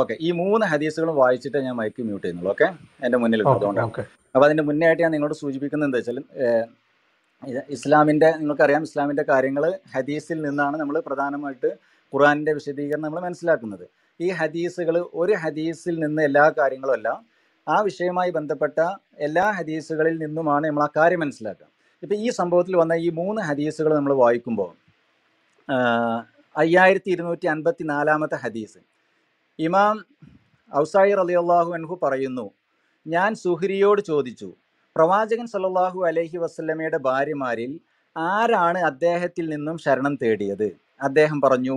okay ഈ മൂന്ന് ഹദീസുകളും വായിച്ചിട്ട് ഞാൻ മൈക്ക് മ്യൂട്ട് ചെയ്യുന്നുള്ളൂ ഓക്കെ എൻ്റെ മുന്നിൽ അതുകൊണ്ടാണ് അപ്പോൾ അതിൻ്റെ മുന്നേ ആയിട്ട് ഞാൻ നിങ്ങളോട് സൂചിപ്പിക്കുന്നത് എന്താ വെച്ചാൽ ഇസ്ലാമിൻ്റെ നിങ്ങൾക്കറിയാം ഇസ്ലാമിൻ്റെ കാര്യങ്ങൾ ഹദീസിൽ നിന്നാണ് നമ്മൾ പ്രധാനമായിട്ട് ഖുറാനിൻ്റെ വിശദീകരണം നമ്മൾ മനസ്സിലാക്കുന്നത് ഈ ഹദീസുകൾ ഒരു ഹദീസിൽ നിന്ന് എല്ലാ കാര്യങ്ങളും അല്ല ആ വിഷയവുമായി ബന്ധപ്പെട്ട എല്ലാ ഹദീസുകളിൽ നിന്നുമാണ് നമ്മൾ ആ കാര്യം മനസ്സിലാക്കുക ഇപ്പൊ ഈ സംഭവത്തിൽ വന്ന ഈ മൂന്ന് ഹദീസുകൾ നമ്മൾ വായിക്കുമ്പോൾ അയ്യായിരത്തി ഇരുന്നൂറ്റി അൻപത്തി നാലാമത്തെ ഹദീസ് ഇമാം ഔസായി റലിയല്ലാഹു അൻഹു പറയുന്നു ഞാൻ സുഹരിയോട് ചോദിച്ചു പ്രവാചകൻ സല്ലാഹു അലഹി വസ്ലമയുടെ ഭാര്യമാരിൽ ആരാണ് അദ്ദേഹത്തിൽ നിന്നും ശരണം തേടിയത് അദ്ദേഹം പറഞ്ഞു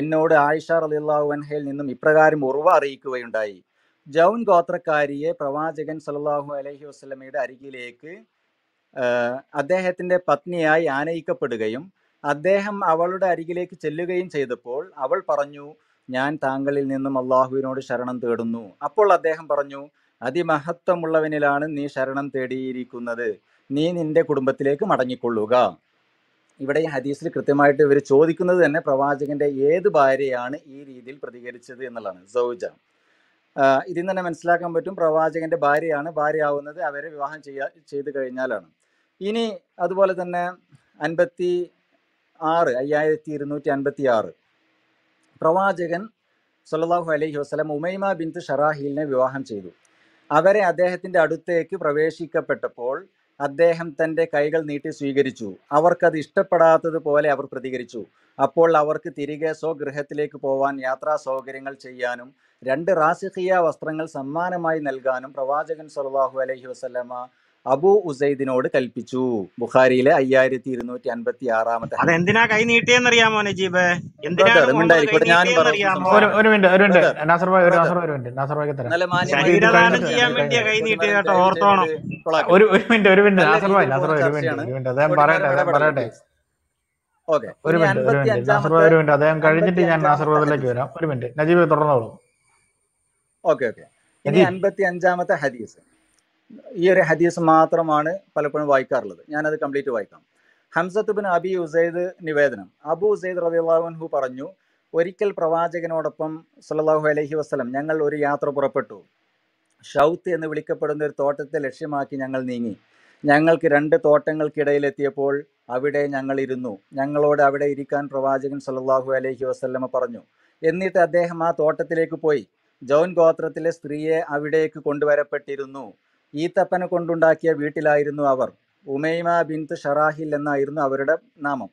എന്നോട് ആയിഷ റലിയല്ലാഹു അൻഹയിൽ നിന്നും ഇപ്രകാരം ഉറവ അറിയിക്കുകയുണ്ടായി ജൗൻ ഗോത്രക്കാരിയെ പ്രവാചകൻ സല്ലാഹു അലഹി വസ്ലമയുടെ അരികിലേക്ക് അദ്ദേഹത്തിൻ്റെ പത്നിയായി ആനയിക്കപ്പെടുകയും അദ്ദേഹം അവളുടെ അരികിലേക്ക് ചെല്ലുകയും ചെയ്തപ്പോൾ അവൾ പറഞ്ഞു ഞാൻ താങ്കളിൽ നിന്നും അള്ളാഹുവിനോട് ശരണം തേടുന്നു അപ്പോൾ അദ്ദേഹം പറഞ്ഞു അതിമഹത്വമുള്ളവനിലാണ് നീ ശരണം തേടിയിരിക്കുന്നത് നീ നിന്റെ കുടുംബത്തിലേക്ക് മടങ്ങിക്കൊള്ളുക ഇവിടെ ഈ ഹദീസിൽ കൃത്യമായിട്ട് ഇവർ ചോദിക്കുന്നത് തന്നെ പ്രവാചകന്റെ ഏത് ഭാര്യയാണ് ഈ രീതിയിൽ പ്രതികരിച്ചത് എന്നുള്ളതാണ് സൗജ ഇതിൽ തന്നെ മനസ്സിലാക്കാൻ പറ്റും പ്രവാചകന്റെ ഭാര്യയാണ് ഭാര്യയാവുന്നത് അവരെ വിവാഹം ചെയ്യാ ചെയ്തു കഴിഞ്ഞാലാണ് ഇനി അതുപോലെ തന്നെ അൻപത്തി ആറ് അയ്യായിരത്തി ഇരുന്നൂറ്റി അൻപത്തി ആറ് പ്രവാചകൻ സല്ലാഹു അലൈഹി വസ്ലം ഉമൈമ ബിന്ത് ഷറാഹിലിനെ വിവാഹം ചെയ്തു അവരെ അദ്ദേഹത്തിൻ്റെ അടുത്തേക്ക് പ്രവേശിക്കപ്പെട്ടപ്പോൾ അദ്ദേഹം തൻ്റെ കൈകൾ നീട്ടി സ്വീകരിച്ചു അവർക്കത് ഇഷ്ടപ്പെടാത്തതുപോലെ അവർ പ്രതികരിച്ചു അപ്പോൾ അവർക്ക് തിരികെ സ്വഗൃഹത്തിലേക്ക് പോവാൻ യാത്രാ സൗകര്യങ്ങൾ ചെയ്യാനും രണ്ട് റാസിഖിയ വസ്ത്രങ്ങൾ സമ്മാനമായി നൽകാനും പ്രവാചകൻ സല്ലാഹു അലഹി വസ്ലമ അബു ഉസൈദിനോട് കൽപ്പിച്ചു ബുഖാരിയിലെ അയ്യായിരത്തി ഇരുന്നൂറ്റി അൻപത്തി ആറാമത്തെ എന്തിനാ കൈ നീട്ടിയെന്നറിയാമോ നജീബ് കഴിഞ്ഞിട്ട് ഞാൻ വരാം ഒരു മിനിറ്റ് നജീബ് തുടർന്നോളൂ ഓക്കെ ഓക്കെ ഇനി അൻപത്തി അഞ്ചാമത്തെ ഹദീസ് ഈ ഒരു ഹദീസ് മാത്രമാണ് പലപ്പോഴും വായിക്കാറുള്ളത് ഞാനത് കംപ്ലീറ്റ് വായിക്കാം ഹംസത്ത് ബിൻ അബി ഉസൈദ് നിവേദനം അബു ഉസൈദ് റബിള്ളാഹുൻഹു പറഞ്ഞു ഒരിക്കൽ പ്രവാചകനോടൊപ്പം സല്ലാഹു അലഹി വസ്ലം ഞങ്ങൾ ഒരു യാത്ര പുറപ്പെട്ടു ഷൗത്ത് എന്ന് വിളിക്കപ്പെടുന്ന ഒരു തോട്ടത്തെ ലക്ഷ്യമാക്കി ഞങ്ങൾ നീങ്ങി ഞങ്ങൾക്ക് രണ്ട് തോട്ടങ്ങൾക്കിടയിലെത്തിയപ്പോൾ അവിടെ ഞങ്ങൾ ഇരുന്നു ഞങ്ങളോട് അവിടെ ഇരിക്കാൻ പ്രവാചകൻ സല്ലാഹു അലഹി വസ്ലമ പറഞ്ഞു എന്നിട്ട് അദ്ദേഹം ആ തോട്ടത്തിലേക്ക് പോയി ജൗൻ ഗോത്രത്തിലെ സ്ത്രീയെ അവിടേക്ക് കൊണ്ടുവരപ്പെട്ടിരുന്നു ഈത്തപ്പന കൊണ്ടുണ്ടാക്കിയ വീട്ടിലായിരുന്നു അവർ ഉമൈമ ബിന്ത് ഷറാഹിൽ എന്നായിരുന്നു അവരുടെ നാമം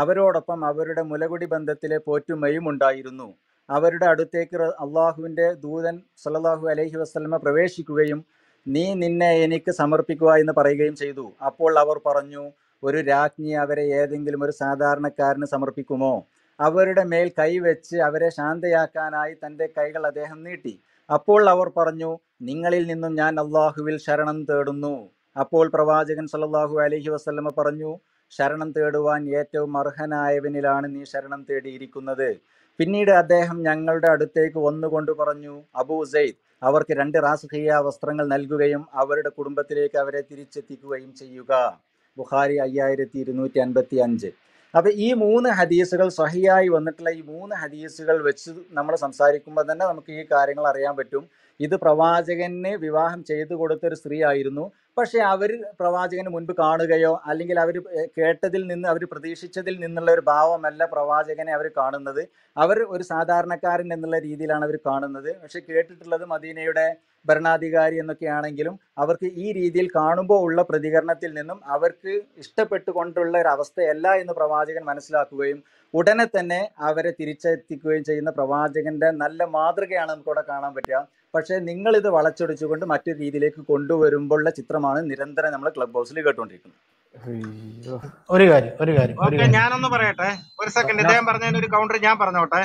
അവരോടൊപ്പം അവരുടെ മുലകുടി ബന്ധത്തിലെ പോറ്റുമയും ഉണ്ടായിരുന്നു അവരുടെ അടുത്തേക്ക് അള്ളാഹുവിൻ്റെ ദൂതൻ സല്ലാഹു അലഹി വസ്ലമ പ്രവേശിക്കുകയും നീ നിന്നെ എനിക്ക് സമർപ്പിക്കുക എന്ന് പറയുകയും ചെയ്തു അപ്പോൾ അവർ പറഞ്ഞു ഒരു രാജ്ഞി അവരെ ഏതെങ്കിലും ഒരു സാധാരണക്കാരന് സമർപ്പിക്കുമോ അവരുടെ മേൽ കൈവച്ച് അവരെ ശാന്തയാക്കാനായി തൻ്റെ കൈകൾ അദ്ദേഹം നീട്ടി അപ്പോൾ അവർ പറഞ്ഞു നിങ്ങളിൽ നിന്നും ഞാൻ അള്ളാഹുവിൽ ശരണം തേടുന്നു അപ്പോൾ പ്രവാചകൻ സല്ലാഹു അലഹി വസ്ലമ പറഞ്ഞു ശരണം തേടുവാൻ ഏറ്റവും അർഹനായവനിലാണ് നീ ശരണം തേടിയിരിക്കുന്നത് പിന്നീട് അദ്ദേഹം ഞങ്ങളുടെ അടുത്തേക്ക് ഒന്നുകൊണ്ട് പറഞ്ഞു അബൂ സെയ്ദ് അവർക്ക് രണ്ട് റാസ്ഖിയ വസ്ത്രങ്ങൾ നൽകുകയും അവരുടെ കുടുംബത്തിലേക്ക് അവരെ തിരിച്ചെത്തിക്കുകയും ചെയ്യുക ബുഖാരി അയ്യായിരത്തി ഇരുന്നൂറ്റി അൻപത്തി അഞ്ച് അപ്പൊ ഈ മൂന്ന് ഹദീസുകൾ സഹിയായി വന്നിട്ടുള്ള ഈ മൂന്ന് ഹദീസുകൾ വെച്ച് നമ്മൾ സംസാരിക്കുമ്പോൾ തന്നെ നമുക്ക് ഈ കാര്യങ്ങൾ അറിയാൻ പറ്റും ഇത് പ്രവാചകനെ വിവാഹം ചെയ്തു കൊടുത്തൊരു സ്ത്രീ ആയിരുന്നു പക്ഷേ അവർ പ്രവാചകന് മുൻപ് കാണുകയോ അല്ലെങ്കിൽ അവർ കേട്ടതിൽ നിന്ന് അവർ പ്രതീക്ഷിച്ചതിൽ നിന്നുള്ള ഒരു ഭാവമല്ല പ്രവാചകനെ അവർ കാണുന്നത് അവർ ഒരു സാധാരണക്കാരൻ എന്നുള്ള രീതിയിലാണ് അവർ കാണുന്നത് പക്ഷെ കേട്ടിട്ടുള്ളത് മദീനയുടെ ഭരണാധികാരി എന്നൊക്കെ ആണെങ്കിലും അവർക്ക് ഈ രീതിയിൽ കാണുമ്പോൾ ഉള്ള പ്രതികരണത്തിൽ നിന്നും അവർക്ക് ഇഷ്ടപ്പെട്ടുകൊണ്ടുള്ള ഒരു അവസ്ഥയല്ല എന്ന് പ്രവാചകൻ മനസ്സിലാക്കുകയും ഉടനെ തന്നെ അവരെ തിരിച്ചെത്തിക്കുകയും ചെയ്യുന്ന പ്രവാചകന്റെ നല്ല മാതൃകയാണ് നമുക്കിവിടെ കാണാൻ പറ്റുക പക്ഷേ നിങ്ങളിത് വളച്ചൊടിച്ചുകൊണ്ട് മറ്റൊരു രീതിയിലേക്ക് കൊണ്ടുവരുമ്പോഴുള്ള ചിത്രമാണ് ശബ്ദമാണ് നിരന്തരം നമ്മൾ ക്ലബ് ഹൗസിൽ കേട്ടുകൊണ്ടിരിക്കുന്നത് ഒരു കാര്യം ഒരു കാര്യം ഞാനൊന്ന് പറയട്ടെ ഒരു സെക്കൻഡ് ഇദ്ദേഹം പറഞ്ഞതിന് ഒരു കൗണ്ടർ ഞാൻ പറഞ്ഞോട്ടെ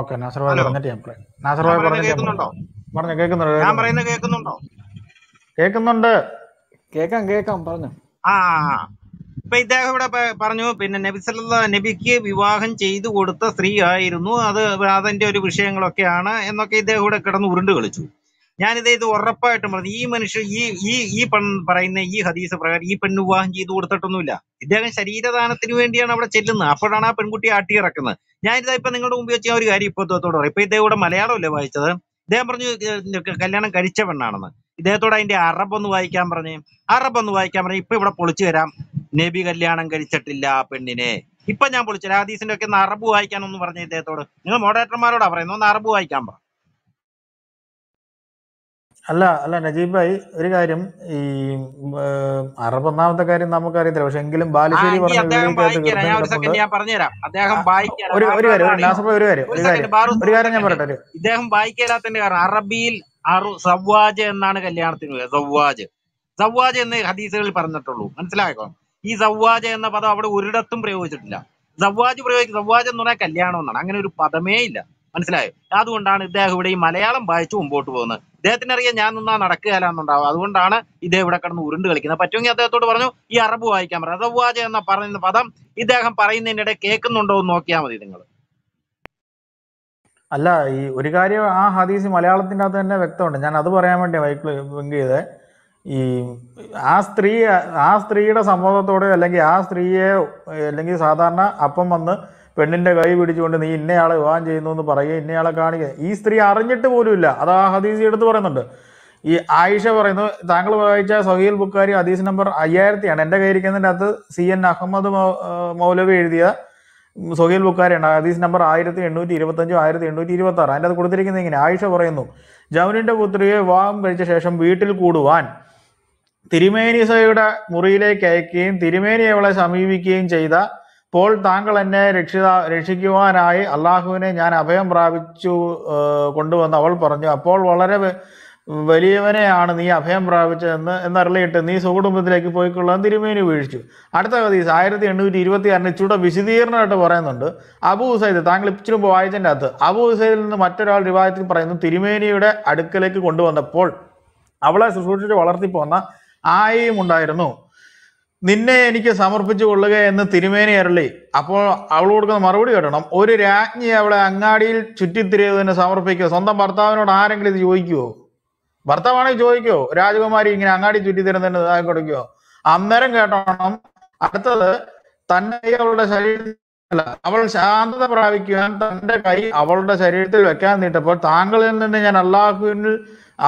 ഓക്കെ നാസർ ഭായ് പറഞ്ഞിട്ട് ഞാൻ പറയാം നാസർ ഭായ് പറഞ്ഞു കേൾക്കുന്നുണ്ടോ പറഞ്ഞു കേൾക്കുന്നുണ്ടോ ഞാൻ പറയുന്നത് കേൾക്കുന്നുണ്ടോ കേൾക്കുന്നുണ്ട് കേൾക്കാം കേൾക്കാം പറഞ്ഞു ആ ഇപ്പൊ ഇദ്ദേഹം ഇവിടെ പറഞ്ഞു പിന്നെ നബിസല്ല നബിക്ക് വിവാഹം ചെയ്തു കൊടുത്ത സ്ത്രീ ആയിരുന്നു അത് അതിന്റെ ഒരു വിഷയങ്ങളൊക്കെയാണ് എന്നൊക്കെ ഇദ്ദേഹം ഇവിടെ കിടന്ന് ഉരുണ്ട് കളിച്ചു ഞാൻ ഇതേ ഇത് ഉറപ്പായിട്ടും പറഞ്ഞു ഈ മനുഷ്യൻ ഈ ഈ ഈ പെൺ പറയുന്ന ഈ ഹദീസ് പ്രകാരം ഈ പെണ്ണ് വിവാഹം ചെയ്ത് കൊടുത്തിട്ടൊന്നുമില്ല ഇദ്ദേഹം ശരീരദാനത്തിന് വേണ്ടിയാണ് അവിടെ ചെല്ലുന്നത് അപ്പോഴാണ് ആ പെൺകുട്ടിയെ ആട്ടിയിറക്കുന്നത് ഞാനിതാ ഇപ്പൊ നിങ്ങളുടെ മുമ്പ് വെച്ച് ഞാൻ ഒരു കാര്യം ഇപ്പൊ ഇദ്ദേഹത്തോട് പറയും ഇപ്പൊ ഇദ്ദേഹം ഇവിടെ മലയാളമല്ലേ വായിച്ചത് ഇദ്ദേഹം പറഞ്ഞു കല്യാണം കഴിച്ച പെണ്ണാണെന്ന് ഇദ്ദേഹത്തോട് അതിന്റെ അറബ് ഒന്ന് വായിക്കാൻ പറഞ്ഞു അറബ് ഒന്ന് വായിക്കാൻ പറഞ്ഞു ഇപ്പൊ ഇവിടെ പൊളിച്ചു തരാം നബി കല്യാണം കഴിച്ചിട്ടില്ല ആ പെണ്ണിനെ ഇപ്പൊ ഞാൻ പൊളിച്ചു ഹദീസിന്റെ ഒക്കെ ഒന്ന് അറബ് ഒന്ന് പറഞ്ഞു ഇദ്ദേഹത്തോട് നിങ്ങൾ മോഡറേറ്റർമാരോടാ പറയുന്നത് ഒന്ന് അറബ് വായിക്കാൻ പറഞ്ഞു അല്ല അല്ല നജീബ് ഭായി ഒരു കാര്യം ഈ അറുപത്തൊന്നാമത്തെ കാര്യം നമുക്കറിയത്തില്ല പക്ഷെ എങ്കിലും ബാലുശ്ശേരി ഒരു കാര്യം ഒരു കാര്യം ഞാൻ പറയട്ടെ ഇദ്ദേഹം വായിക്കാത്തതിന്റെ കാരണം അറബിയിൽ അറു സവ്വാജ് എന്നാണ് കല്യാണത്തിന് സവ്വാജ് സവ്വാജ് എന്ന് ഹദീസുകളിൽ പറഞ്ഞിട്ടുള്ളൂ മനസ്സിലായോ ഈ സവ്വാജ് എന്ന പദം അവിടെ ഒരിടത്തും പ്രയോഗിച്ചിട്ടില്ല സവ്വാജ് പ്രയോഗിക്കും സവ്വാജ് എന്ന് പറഞ്ഞാൽ കല്യാണം എന്നാണ് അങ്ങനെ ഒരു പദമേ ഇല്ല മനസ്സിലായോ അതുകൊണ്ടാണ് ഇദ്ദേഹം ഇവിടെ ഈ മലയാളം വായിച്ചു മുമ്പോട്ട് പോകുന്നത് ഇദ്ദേഹത്തിന് അറിയാം ഞാൻ നിന്നാ നടക്കുകയല്ലാന്നുണ്ടാവും അതുകൊണ്ടാണ് ഇദ്ദേഹം ഇവിടെ കിടന്ന് ഉരുണ്ട് കളിക്കുന്നത് പറ്റുമെങ്കിൽ അദ്ദേഹത്തോട് പറഞ്ഞു ഈ അറബ് വായിക്കാൻ പറഞ്ഞു എന്ന പറയുന്ന പദം ഇദ്ദേഹം പറയുന്നതിനിടെ കേൾക്കുന്നുണ്ടോ എന്ന് നോക്കിയാൽ മതി നിങ്ങൾ അല്ല ഈ ഒരു കാര്യം ആ ഹദീസ് മലയാളത്തിൻ്റെ അകത്ത് തന്നെ വ്യക്തമുണ്ട് ഞാൻ അത് പറയാൻ വേണ്ടി വൈക്ക് വിങ്ക് ചെയ്ത് ഈ ആ സ്ത്രീ ആ സ്ത്രീയുടെ സമ്മതത്തോടെയോ അല്ലെങ്കിൽ ആ സ്ത്രീയെ അല്ലെങ്കിൽ സാധാരണ അപ്പം വന്ന് പെണ്ണിൻ്റെ കൈ പിടിച്ചുകൊണ്ട് നീ ഇന്നയാളെ വിവാഹം ചെയ്യുന്നു എന്ന് പറയുക ഇന്നയാളെ കാണിക്കുക ഈ സ്ത്രീ അറിഞ്ഞിട്ട് പോലുമില്ല അത് ആ ഹദീസ് എടുത്ത് പറയുന്നുണ്ട് ഈ ആയിഷ പറയുന്നു താങ്കൾ വായിച്ച സഹീൽ ബുക്കാരി ഹദീസ് നമ്പർ അയ്യായിരത്തിയാണ് എൻ്റെ കയ്യിരിക്കുന്നതിൻ്റെ അകത്ത് സി എൻ അഹമ്മദ് മൗലവി എഴുതിയ സൊഹീൽ ബുക്കാരിയാണ് ഹദീസ് നമ്പർ ആയിരത്തി എണ്ണൂറ്റി ഇരുപത്തഞ്ചോ ആയിരത്തി എണ്ണൂറ്റി ഇരുപത്തി ആറ് അതിൻ്റെ അത് കൊടുത്തിരിക്കുന്നത് ഇങ്ങനെ ആയിഷ പറയുന്നു ജൗനിൻ്റെ പുത്രിയെ വിവാഹം കഴിച്ച ശേഷം വീട്ടിൽ കൂടുവാൻ തിരുമേനിസയുടെ മുറിയിലേക്ക് അയക്കുകയും തിരുമേനി അവളെ സമീപിക്കുകയും ചെയ്ത അപ്പോൾ താങ്കൾ എന്നെ രക്ഷിത രക്ഷിക്കുവാനായി അള്ളാഹുവിനെ ഞാൻ അഭയം പ്രാപിച്ചു കൊണ്ടുവന്ന് അവൾ പറഞ്ഞു അപ്പോൾ വളരെ വലിയവനെയാണ് നീ അഭയം പ്രാപിച്ചതെന്ന് എന്നറിയിട്ട് നീ സുകുടുംബത്തിലേക്ക് പോയിക്കൊള്ളാൻ തിരുമേനി വീഴിച്ചു അടുത്ത ഹദീസ് ആയിരത്തി എണ്ണൂറ്റി ഇരുപത്തി ആറിന് ചൂടെ വിശദീകരണമായിട്ട് പറയുന്നുണ്ട് അബു ഹുസൈദ് താങ്കൾ ഇച്ചിരി വായിച്ചതിൻ്റെ അകത്ത് അബു ഹുസൈദിൽ നിന്ന് മറ്റൊരാൾ വിവാഹത്തിൽ പറയുന്നു തിരുമേനിയുടെ അടുക്കലേക്ക് കൊണ്ടുവന്നപ്പോൾ അവളെ ശുശ്രൂഷിച്ച് വളർത്തിപ്പോന്ന ആയിയും ഉണ്ടായിരുന്നു നിന്നെ എനിക്ക് സമർപ്പിച്ചു കൊള്ളുക എന്ന് തിരുമേനി അരളി അപ്പോൾ അവൾ കൊടുക്കുന്ന മറുപടി കേട്ടണം ഒരു രാജ്ഞി അവളെ അങ്ങാടിയിൽ ചുറ്റിത്തിരിയതിന് സമർപ്പിക്കുക സ്വന്തം ഭർത്താവിനോട് ആരെങ്കിലും ഇത് ചോദിക്കുവോ ഭർത്താവാണെങ്കിൽ ചോദിക്കുവോ രാജകുമാരി ഇങ്ങനെ അങ്ങാടി ചുറ്റിത്തിരുന്നതിന് ഇതായി കൊടുക്കുവോ അന്നേരം കേട്ടോണം അടുത്തത് തന്നെ അവളുടെ ശരീരത്തിൽ അവൾ ശാന്തത പ്രാപിക്കുവാൻ തന്റെ കൈ അവളുടെ ശരീരത്തിൽ വെക്കാൻ നീട്ടപ്പോൾ താങ്കളിൽ നിന്ന് ഞാൻ അള്ളാഹുവിനിൽ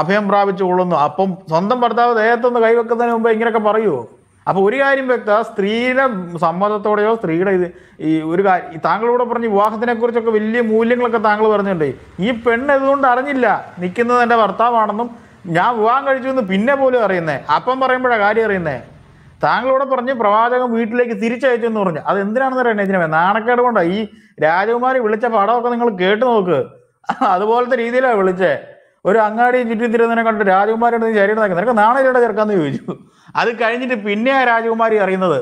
അഭയം പ്രാപിച്ചു കൊള്ളുന്നു അപ്പം സ്വന്തം ഭർത്താവ് ദേഹത്തുനിന്ന് കൈവെക്കുന്നതിന് മുമ്പ് ഇങ്ങനെയൊക്കെ പറയുമോ അപ്പോൾ ഒരു കാര്യം വ്യക്ത സ്ത്രീയുടെ സമ്മതത്തോടെയോ സ്ത്രീയുടെ ഇത് ഈ ഒരു കാര്യം താങ്കളോട് പറഞ്ഞ് വിവാഹത്തിനെക്കുറിച്ചൊക്കെ വലിയ മൂല്യങ്ങളൊക്കെ താങ്കൾ പറഞ്ഞിട്ടുണ്ട് ഈ പെണ്ണ് ഇതുകൊണ്ട് അറിഞ്ഞില്ല നിൽക്കുന്നത് എൻ്റെ ഭർത്താവാണെന്നും ഞാൻ വിവാഹം കഴിച്ചു എന്ന് പിന്നെ പോലും അറിയുന്നേ അപ്പം പറയുമ്പോഴാണ് കാര്യം അറിയുന്നേ താങ്കളോട് പറഞ്ഞ് പ്രവാചകൻ വീട്ടിലേക്ക് തിരിച്ചയച്ചു എന്ന് പറഞ്ഞു അത് എന്തിനാണെന്ന് അറിയണേ ഇതിനെ നാണക്കേട് കൊണ്ടാണ് ഈ രാജകുമാരി വിളിച്ച പടമൊക്കെ നിങ്ങൾ കേട്ട് നോക്ക് അതുപോലത്തെ രീതിയിലാണ് വിളിച്ചേ ഒരു അങ്ങാടിയും ചുറ്റി തിരുന്നതിനെ കണ്ടിട്ട് രാജകുമാരിയുടെ ചരിയുടെ നിനക്ക് നാണയിലൂടെ ചേർക്കാമെന്ന് ചോദിച്ചു അത് കഴിഞ്ഞിട്ട് പിന്നെ രാജകുമാരി അറിയുന്നത്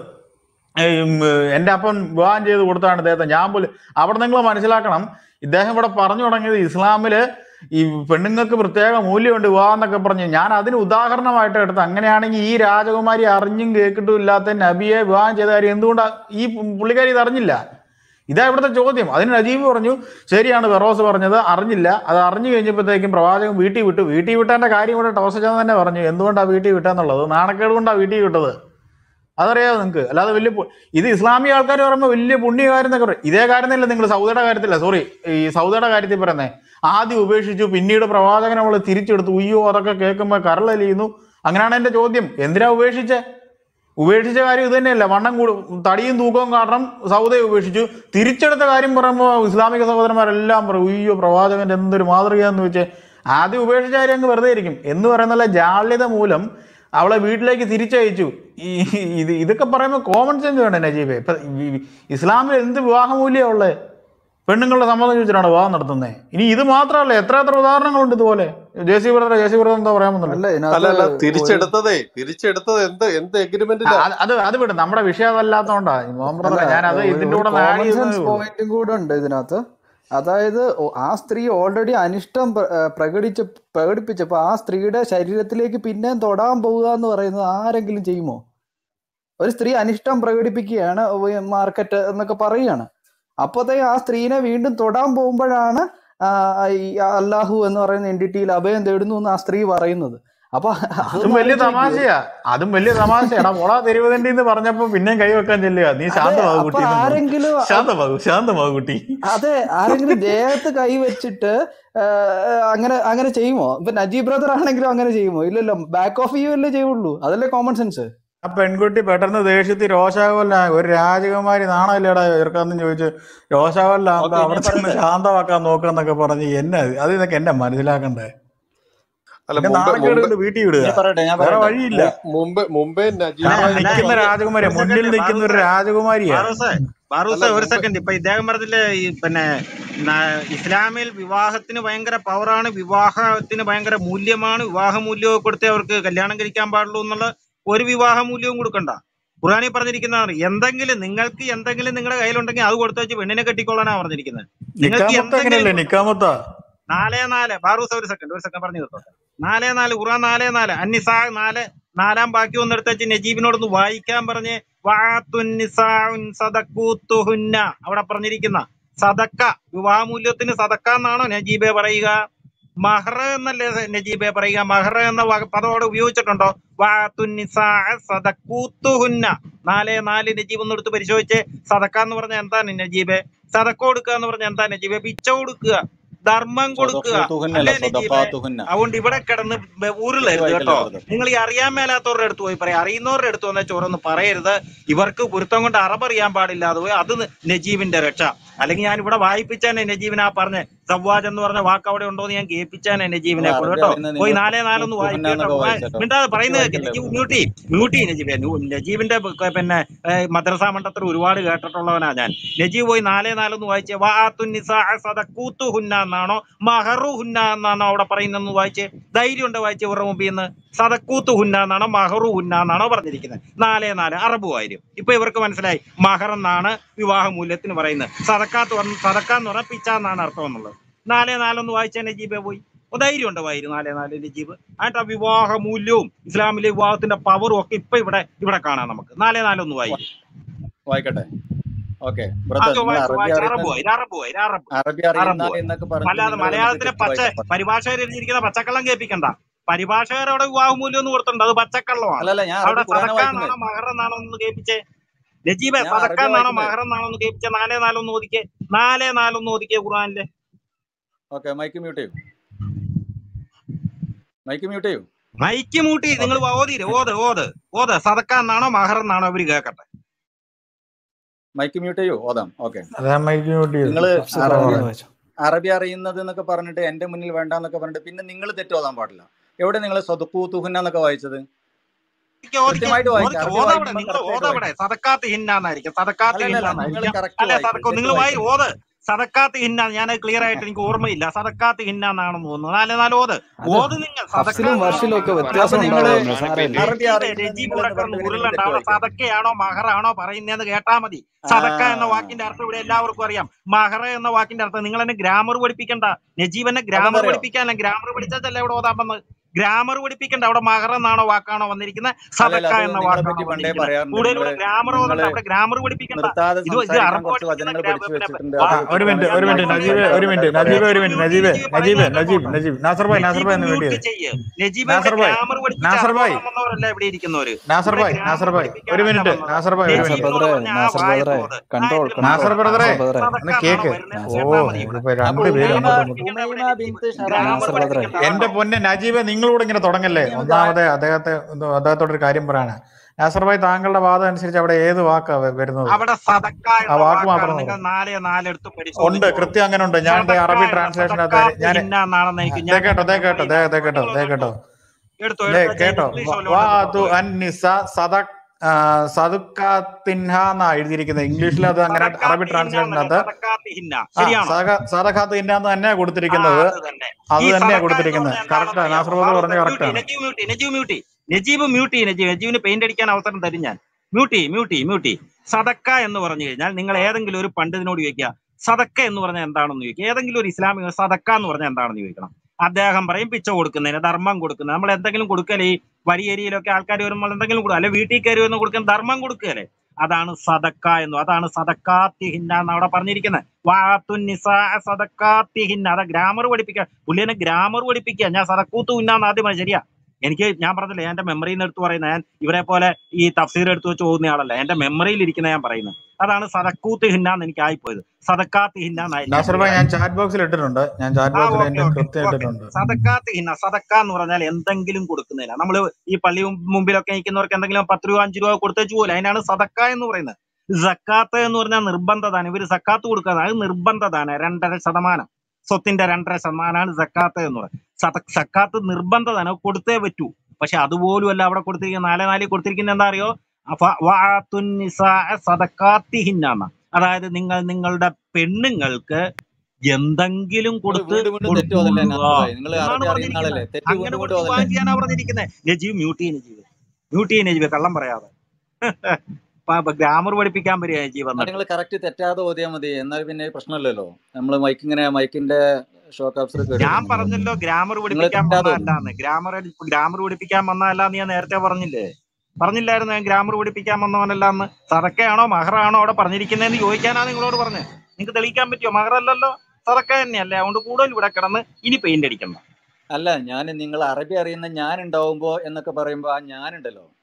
എൻ്റെ അപ്പൻ വിവാഹം ചെയ്ത് കൊടുത്താണ് ഇദ്ദേഹത്തെ ഞാൻ പോലും അവിടെ നിങ്ങൾ മനസ്സിലാക്കണം ഇദ്ദേഹം ഇവിടെ പറഞ്ഞു തുടങ്ങിയത് ഇസ്ലാമിൽ ഈ പെണ്ണുങ്ങൾക്ക് പ്രത്യേക മൂല്യമുണ്ട് വിവാഹം എന്നൊക്കെ പറഞ്ഞു ഞാൻ അതിന് ഉദാഹരണമായിട്ട് എടുത്ത് അങ്ങനെയാണെങ്കിൽ ഈ രാജകുമാരി അറിഞ്ഞും കേൾക്കിട്ടും ഇല്ലാത്ത നബിയെ വിവാഹം ചെയ്ത കാര്യം എന്തുകൊണ്ടാണ് ഈ പുള്ളിക്കാരി ഇത് അറിഞ്ഞില്ല ഇതാ ഇവിടുത്തെ ചോദ്യം അതിന് നജീബ് പറഞ്ഞു ശരിയാണ് ഫെറോസ് പറഞ്ഞത് അറിഞ്ഞില്ല അത് അറിഞ്ഞു കഴിഞ്ഞപ്പോഴത്തേക്കും പ്രവാചകൻ വീട്ടിൽ വിട്ടു വീട്ടിൽ വിട്ടതിൻ്റെ കാര്യം ഇവിടെ ടോസജാൻ തന്നെ പറഞ്ഞു എന്തുകൊണ്ടാണ് വീട്ടിൽ വിട്ടെന്നുള്ളത് നാണക്കേട് കൊണ്ടാണ് വീട്ടിൽ വിട്ടത് അതറിയാതെ നിങ്ങൾക്ക് അല്ലാതെ വലിയ ഇത് ഇസ്ലാമിക ആൾക്കാർ പറയുമ്പോൾ വലിയ പുണ്യകാര്യം എന്നൊക്കെ പറയും ഇതേ കാര്യത്തിലല്ല നിങ്ങൾ സൗദിയുടെ കാര്യത്തില്ല സോറി ഈ സൗദിയുടെ കാര്യത്തിൽ പറയുന്നേ ആദ്യം ഉപേക്ഷിച്ചു പിന്നീട് പ്രവാചകൻ നമ്മൾ തിരിച്ചെടുത്തു ഉയ്യോ അതൊക്കെ കേൾക്കുമ്പോൾ കരളലിയുന്നു അങ്ങനെയാണ് എൻ്റെ ചോദ്യം എന്തിനാ ഉപേക്ഷിച്ചേ ഉപേക്ഷിച്ച കാര്യം ഇത് തന്നെയല്ല വണ്ണം കൂടും തടിയും തൂക്കവും കാരണം സൗദയെ ഉപേക്ഷിച്ചു തിരിച്ചെടുത്ത കാര്യം പറയുമ്പോൾ ഇസ്ലാമിക സഹോദരന്മാരെല്ലാം പറയും അയ്യോ പ്രവാചകന്റെ എന്തൊരു മാതൃകയാന്ന് വെച്ചാൽ ആദ്യം ഉപേക്ഷിച്ച കാര്യം അങ്ങ് വെറുതെ ഇരിക്കും എന്ന് പറയുന്ന ജാള്യത മൂലം അവളെ വീട്ടിലേക്ക് തിരിച്ചയച്ചു ഈ ഇത് ഇതൊക്കെ പറയുമ്പോൾ കോമൺ സെൻസ് വേണ്ട നജീബെ ഇപ്പം ഇസ്ലാമിൽ എന്ത് വിവാഹമൂല്യമാണ് ഉള്ളത് പെണ്ണുങ്ങളുടെ സമ്മതം ചോദിച്ചിട്ടാണ് വിവാഹം നടത്തുന്നത് ഇനി ഇത് മാത്രമല്ല എത്ര എത്ര ഉദാഹരണങ്ങളുണ്ട് ഇതുപോലെ ജേസി വ്രതം ജേസി വ്രതം എന്താ പറയാൻ അല്ല തിരിച്ചെടുത്തതേ തിരിച്ചെടുത്തത് എന്ത് എന്ത് എഗ്രിമെന്റ് അത് അത് വിടും നമ്മുടെ വിഷയം അതല്ലാത്തോണ്ടാ ഞാൻ ഇതിന്റെ കൂടെ പോയിന്റും കൂടെ ഉണ്ട് ഇതിനകത്ത് അതായത് ആ സ്ത്രീ ഓൾറെഡി അനിഷ്ടം പ്രകടിച്ച് പ്രകടിപ്പിച്ചപ്പോ ആ സ്ത്രീയുടെ ശരീരത്തിലേക്ക് പിന്നെയും തൊടാൻ പോവുക എന്ന് പറയുന്നത് ആരെങ്കിലും ചെയ്യുമോ ഒരു സ്ത്രീ അനിഷ്ടം പ്രകടിപ്പിക്കുകയാണ് മാർക്കറ്റ് എന്നൊക്കെ പറയുകയാണ് അപ്പോഴത്തെ ആ സ്ത്രീനെ വീണ്ടും തൊടാൻ പോകുമ്പോഴാണ് അല്ലാഹു എന്ന് പറയുന്ന എൻഡിറ്റിയിൽ അഭയം തേടുന്നു എന്ന് ആ സ്ത്രീ പറയുന്നത് അപ്പൊ അതും വലിയ തമാശയാ അതും വലിയ തമാശയാണ് മോളാ തെരുവതണ്ടി എന്ന് പറഞ്ഞപ്പോ പിന്നെയും കൈവെക്കാൻ ചെല്ലുക നീ ശാന്തമാകുട്ടി കുട്ടി ആരെങ്കിലും ശാന്തമാകുട്ടി കുട്ടി അതെ ആരെങ്കിലും ദേഹത്ത് കൈ വെച്ചിട്ട് അങ്ങനെ അങ്ങനെ ചെയ്യുമോ ഇപ്പൊ നജീബ് ബ്രദർ ആണെങ്കിലും അങ്ങനെ ചെയ്യുമോ ഇല്ലല്ലോ ബാക്ക് ഓഫ് അല്ലേ ചെയ്യുള്ളൂ അതല്ലേ കോമൺ സെൻസ് ആ പെൺകുട്ടി പെട്ടെന്ന് ദേഷ്യത്തി രോഷാകൊല്ല ഒരു രാജകുമാരി നാണമില്ലടാ ചെറുക്കാന്ന് ചോദിച്ചു രോഷാകൊല്ല അവിടെ തന്നെ ശാന്തമാക്കാൻ നോക്കാന്നൊക്കെ പറഞ്ഞ് എന്നെ അത് ഇതൊക്കെ എന്നെ മനസ്സിലാക്കണ്ടേ വീട്ടിൽ വഴിയില്ല നിൽക്കുന്ന മുന്നിൽ നിൽക്കുന്ന ഒരു ഒരു സെക്കൻഡ് ഇപ്പൊ ഇദ്ദേഹം പറഞ്ഞില്ലേ പിന്നെ ഇസ്ലാമിൽ വിവാഹത്തിന് ഭയങ്കര പവറാണ് വിവാഹത്തിന് ഭയങ്കര മൂല്യമാണ് വിവാഹ മൂല്യം കൊടുത്തേ അവർക്ക് കല്യാണം കഴിക്കാൻ പാടുള്ളൂ എന്നുള്ള ഒരു വിവാഹ മൂല്യവും കൊടുക്കണ്ട ഖുറാനി പറഞ്ഞിരിക്കുന്നതാണ് എന്തെങ്കിലും നിങ്ങൾക്ക് എന്തെങ്കിലും നിങ്ങളുടെ കയ്യിലുണ്ടെങ്കിൽ അത് കൊടുത്തു വെച്ച് പെണ്ണിനെ കെട്ടിക്കൊള്ളാനാ പറഞ്ഞിരിക്കുന്നത് നിങ്ങൾക്ക് എന്തെങ്കിലും നാലേ നാല് ബാറൂസ് ഒരു സെക്കൻഡ് ഒരു സെക്കൻഡ് പറഞ്ഞു തീർത്തോട്ടെ നാലേ നാല് ഖുർആൻ നാലേ നാല് അന്നിസാ നാല് നാലാം ബാക്കി ഒന്നെടുത്ത് വെച്ച് നജീബിനോടൊന്ന് വായിക്കാൻ പറഞ്ഞ് അവിടെ പറഞ്ഞിരിക്കുന്ന സദക്ക മൂല്യത്തിന് സദക്ക എന്നാണോ നജീബെ പറയുക മഹർ എന്നല്ലേ നജീബെ പറയുക മഹർ എന്ന പദം ഉപയോഗിച്ചിട്ടുണ്ടോ നാലേ നാല് നജീബ് ഒന്ന് എടുത്ത് പരിശോധിച്ച് സദക്ക എന്ന് പറഞ്ഞാൽ എന്താണ് നജീബെ സദക്ക കൊടുക്കുക എന്ന് പറഞ്ഞാൽ എന്താണ് നജീബെ പിച്ച കൊടുക്കുക ധർമ്മം കൊടുക്കുക അതുകൊണ്ട് ഇവിടെ കിടന്ന് ഉരുളരുത് കേട്ടോ നിങ്ങൾ ഈ അറിയാൻ മേലാത്തവരുടെ അടുത്ത് പോയി പറയാം അറിയുന്നവരുടെ അടുത്ത് വന്ന ചോറൊന്ന് പറയരുത് ഇവർക്ക് പൊരുത്തം കൊണ്ട് അറിയാൻ പാടില്ലാതെ പോയി അത് നജീബിന്റെ രക്ഷ അല്ലെങ്കിൽ ഞാൻ ഇവിടെ വായിപ്പിച്ചാൻ എന്നെ ജീവൻ ആ പറഞ്ഞ സവ്വാജ് എന്ന് പറഞ്ഞ വാക്ക് അവിടെ ഉണ്ടോ എന്ന് ഞാൻ കേൾപ്പിച്ചാൻ എന്നെ ജീവനെ കേട്ടോ പോയി നാലേ നാലൊന്ന് വായിക്കട്ടോ പറയുന്നത് മ്യൂട്ടി മ്യൂട്ടി നജീബ് നജീബിന്റെ പിന്നെ മദ്രസ മണ്ഡലത്തിൽ ഒരുപാട് കേട്ടിട്ടുള്ളവനാ ഞാൻ നജീബ് പോയി നാലേ നാലൊന്ന് വായിച്ചേ വാത്തുനിസൂത്തു ഹുന്ന എന്നാണോ മഹറു ഹുന്ന എന്നാണോ അവിടെ പറയുന്നതെന്ന് വായിച്ചേ ധൈര്യം ഉണ്ട് വായിച്ചേ ഇവരുടെ മുമ്പിൽ നിന്ന് സദക്കൂത്ത് ഹുന്ന എന്നാണോ മഹറു ഹുന്ന എന്നാണോ പറഞ്ഞിരിക്കുന്നത് നാലേ നാല് അറബുമായിരും ഇപ്പൊ ഇവർക്ക് മനസ്സിലായി മഹർ എന്നാണ് വിവാഹ മൂല്യത്തിന് പറയുന്നത് സദക്കാത്ത് പറഞ്ഞ് സദക്കാന്ന് പറഞ്ഞാൽ അർത്ഥം എന്നുള്ളത് നാലേ നാലൊന്ന് വായിച്ചതിൻ്റെ ജീബേ പോയി ധൈര്യം ഉണ്ട് വൈര് നാലേ നാലിൻ്റെ ജീബ് ആയിട്ട് ആ വിവാഹ മൂല്യവും ഇസ്ലാമിലെ വിവാഹത്തിന്റെ പവറും ഒക്കെ ഇപ്പൊ ഇവിടെ ഇവിടെ കാണാം നമുക്ക് നാലേ നാലൊന്ന് വായി വായിക്കട്ടെ ഓക്കെ അല്ലാതെ മലയാളത്തിലെ പച്ച പരിഭാഷകർ എഴുതിയിരിക്കുന്ന പച്ചക്കള്ളം കേൾപ്പിക്കണ്ട പരിഭാഷകർ അവിടെ വിവാഹ മൂല്യം എന്ന് കൊടുത്തിട്ടുണ്ട് അത് പച്ചക്കള്ളമാണ് അവിടെ സദക്കാന്നാണോ കേൾപ്പിച്ചേ നജീബെ പതക്കാന്നാണോ മഹറന്നാണോ എന്ന് കേൾപ്പിച്ച നാലേ നാലൊന്ന് ഒതുക്കിയ നാലേ നാലൊന്ന് ഒതുക്കിയ ഖുർആാനിലെ ഓക്കെ മൈക്ക് മ്യൂട്ട് ചെയ്യൂ മൈക്ക് മ്യൂട്ട് ചെയ്യൂ മൈക്ക് മ്യൂട്ട് ചെയ്യും നിങ്ങൾ ഓതിര് ഓത് ഓത് ഓത് സതക്കാന്നാണോ മഹറന്നാണോ അവര് കേക്കട്ടെ മൈക്ക് മ്യൂട്ട് ചെയ്യൂ ഓതാം ഓക്കെ നിങ്ങള് അറബി അറിയുന്നത് എന്നൊക്കെ പറഞ്ഞിട്ട് എന്റെ മുന്നിൽ വേണ്ട എന്നൊക്കെ പറഞ്ഞിട്ട് പിന്നെ നിങ്ങൾ തെറ്റോതാൻ പാടില്ല എവിടെ നിങ്ങൾ സ്വതപ്പൂ വായിച്ചത് നിങ്ങൾ വായി ഓത് സതക്കാത്ത് ഹിന്ന ഞാൻ ക്ലിയർ ആയിട്ട് എനിക്ക് ഓർമ്മയില്ല സതക്കാത്ത് ഹിന്ന എന്നാണെന്ന് തോന്നുന്നു നാല് നാല് ഓത് ഓത് നിങ്ങൾ ഉരുളുണ്ട് അവിടെ സതക്കയാണോ മഹറാണോ പറയുന്നതെന്ന് കേട്ടാ മതി സതക്ക എന്ന വാക്കിന്റെ അർത്ഥം ഇവിടെ എല്ലാവർക്കും അറിയാം മഹറ എന്ന വാക്കിന്റെ അർത്ഥം നിങ്ങൾ എന്നെ ഗ്രാമർ പഠിപ്പിക്കണ്ട നജീബ് എന്നെ ഗ്രാമർ പഠിപ്പിക്കാനല്ല ഗ്രാമർ പഠിച്ചാൽ ഇവിടെ ഓതാ വന്നത് ഗ്രാമർ പഠിപ്പിക്കണ്ട അവിടെ മഹർ എന്നാണോ വാക്കാണോ വന്നിരിക്കുന്നത് സതക്ക എന്ന വാക്കാണ് ഗ്രാമർ പഠിപ്പിക്കണ്ട ഒരു മിനിറ്റ് ഒരു മിനിറ്റ് നജീബ് ഒരു മിനിറ്റ് നജീബ് ഒരു മിനിറ്റ് നജീബ് നജീബ് നജീബ് നാസർ നാസർ നാസർ ഒരു മിനിറ്റ് നാസർ ഒരു മിനിറ്റ് നാസർ കേക്ക് ഓ എന്റെ പൊന്നെ നജീബ് നിങ്ങൾ നിങ്ങളോട് ഇങ്ങനെ തുടങ്ങല്ലേ ഒന്നാമത് അദ്ദേഹത്തെ അദ്ദേഹത്തോട് ഒരു കാര്യം പറയാണ് നാസർ ഭായി താങ്കളുടെ വാദം അനുസരിച്ച് അവിടെ ഏത് വാക്ക് വരുന്നത് അവിടെ ആ വാക്ക് മാത്രം ഉണ്ട് കൃത്യം അങ്ങനെ ഉണ്ട് ഞാൻ അറബി ട്രാൻസ്ലേഷൻ ഞാൻ ദേ കേട്ടോ ദേ കേട്ടോ ദേ കേട്ടോ ദേ കേട്ടോ കേട്ടോ വാ സദുക്കാത്തിൻഹ എന്നാ എഴുതിയിരിക്കുന്നത് ഇംഗ്ലീഷിൽ അത് അങ്ങനെ അറബി ട്രാൻസ്ലേഷനകത്ത് സദഖാത്ത് ഇന്ന എന്ന് തന്നെയാ കൊടുത്തിരിക്കുന്നത് അത് തന്നെയാണ് കൊടുത്തിരിക്കുന്നത് കറക്റ്റാ നാസർ പറഞ്ഞ കറക്റ്റാണ് നജീബ് മ്യൂട്ടി നജീബ് നജീബിന് പെയിന്റ് അടിക്കാൻ അവസരം തരും ഞാൻ മ്യൂട്ടി മ്യൂട്ടി മ്യൂട്ടി സദക്ക എന്ന് പറഞ്ഞു കഴിഞ്ഞാൽ നിങ്ങൾ ഏതെങ്കിലും ഒരു പണ്ഡിതനോട് ചോദിക്കുക സദക്ക എന്ന് പറഞ്ഞാൽ എന്താണെന്ന് ചോദിക്കുക ഏതെങ്കിലും ഒരു ഇസ്ലാമിക സദക്ക എന്ന് പറഞ്ഞാൽ എന്താണെന്ന് ചോദിക്കണം അദ്ദേഹം പറയും പിച്ച കൊടുക്കുന്നതിന് ധർമ്മം കൊടുക്കുന്നത് നമ്മൾ എന്തെങ്കിലും കൊടുക്കലേ ഈ വലിയ ഏരിയയിലൊക്കെ ആൾക്കാർ വരുമ്പോൾ എന്തെങ്കിലും കൊടുക്കുക അല്ലെ വീട്ടിൽ കയറി വരുന്ന കൊടുക്കുന്ന ധർമ്മം കൊടുക്കുകയല്ലേ അതാണ് സദക്ക എന്ന് അതാണ് സദക്കാത്തിഹിന്ന എന്ന് അവിടെ പറഞ്ഞിരിക്കുന്നത് സദക്കാത്തിഹിന്ന അതാ ഗ്രാമർ പഠിപ്പിക്കുക പുള്ളിനെ ഗ്രാമർ പഠിപ്പിക്കുക ഞാൻ സദക്കൂത്തു ഇന്നാന്ന് ആദ്യമായി ശരിയാ എനിക്ക് ഞാൻ പറഞ്ഞില്ലേ എന്റെ മെമ്മറിയിൽ നിന്ന് എടുത്ത് പറയുന്നത് ഞാൻ ഇവരെ പോലെ ഈ തഫ്സീർ എടുത്ത് വെച്ച് പോകുന്ന ആളല്ല എന്റെ മെമ്മറിയിൽ ഇരിക്കുന്ന ഞാൻ പറയുന്നത് അതാണ് സദക്കൂത്ത് ഹിന്ന എന്ന് എനിക്ക് ആയിപ്പോയത് സദക്കാത്ത് ഞാൻ ചാറ്റ് ബോക്സിൽ ഇട്ടിട്ടുണ്ട് ഞാൻ ചാറ്റ് ബോക്സിൽ സദക്കാത്ത് ഹിന്ന സദക്ക എന്ന് പറഞ്ഞാൽ എന്തെങ്കിലും കൊടുക്കുന്നില്ല നമ്മൾ ഈ പള്ളി മുമ്പിലൊക്കെ നിൽക്കുന്നവർക്ക് എന്തെങ്കിലും പത്ത് രൂപ അഞ്ചു രൂപ കൊടുത്തേച്ചു പോലെ അതിനാണ് സദക്ക എന്ന് പറയുന്നത് സക്കാത്ത് എന്ന് പറഞ്ഞാൽ നിർബന്ധതാണ് ഇവര് സക്കാത്ത് കൊടുക്കാതെ അത് നിർബന്ധതാണ് രണ്ടര ശതമാനം സ്വത്തിന്റെ രണ്ടര ശതമാനമാണ് സക്കാത്ത് എന്ന് പറയുന്നത് സക്കാത്ത് നിർബന്ധതാണ് കൊടുത്തേ പറ്റൂ പക്ഷെ അതുപോലും അല്ല അവിടെ കൊടുത്തിരിക്കുന്ന നാലേ നാലിൽ കൊടുത്തിരിക്കുന്ന എന്താ അറിയോ സദക്കാത്തിഹിന്ന അതായത് നിങ്ങൾ നിങ്ങളുടെ പെണ്ണുങ്ങൾക്ക് എന്തെങ്കിലും കൊടുത്ത് അങ്ങനെ കൊടുത്ത് വാങ്ങിക്കാനാ പറഞ്ഞിരിക്കുന്നത് നജീവ് മ്യൂട്ട് ചെയ്യുന്ന ജീവിതം മ്യൂട്ട് കള്ളം പറയാതെ ഗ്രാമർ പഠിപ്പിക്കാൻ പരിചയമായി വന്നത് നിങ്ങൾ കറക്റ്റ് തെറ്റാതെ ഓതിയാൽ മതി എന്നാൽ പിന്നെ പ്രശ്നമില്ലല്ലോ നമ്മൾ ഇങ്ങനെ മൈക്കിന്റെ ഷോക്ക് ഞാൻ പറഞ്ഞല്ലോ ഗ്രാമർ പഠിപ്പിക്കാൻ വന്നതല്ലാന്ന് ഗ്രാമർ ഗ്രാമർ പഠിപ്പിക്കാൻ വന്നതല്ലാന്ന് ഞാൻ നേരത്തെ പറഞ്ഞില്ലേ പറഞ്ഞില്ലായിരുന്നു ഞാൻ ഗ്രാമർ പഠിപ്പിക്കാൻ വന്നവനല്ലാന്ന് സറക്കയാണോ മഹറാണോ അവിടെ പറഞ്ഞിരിക്കുന്നതെന്ന് ചോദിക്കാനാണ് നിങ്ങളോട് പറഞ്ഞത് നിങ്ങൾക്ക് തെളിയിക്കാൻ പറ്റിയോ മഹറല്ലല്ലോ സറക്ക തന്നെയല്ലേ അതുകൊണ്ട് കൂടുതൽ ഇവിടെ കിടന്ന് ഇനി പെയിന്റ് അടിക്കണം അല്ല ഞാൻ നിങ്ങൾ അറബി അറിയുന്ന ഞാൻ ഉണ്ടാവുമ്പോ എന്നൊക്കെ പറയുമ്പോ ആ ഞാനുണ്ടല്ലോ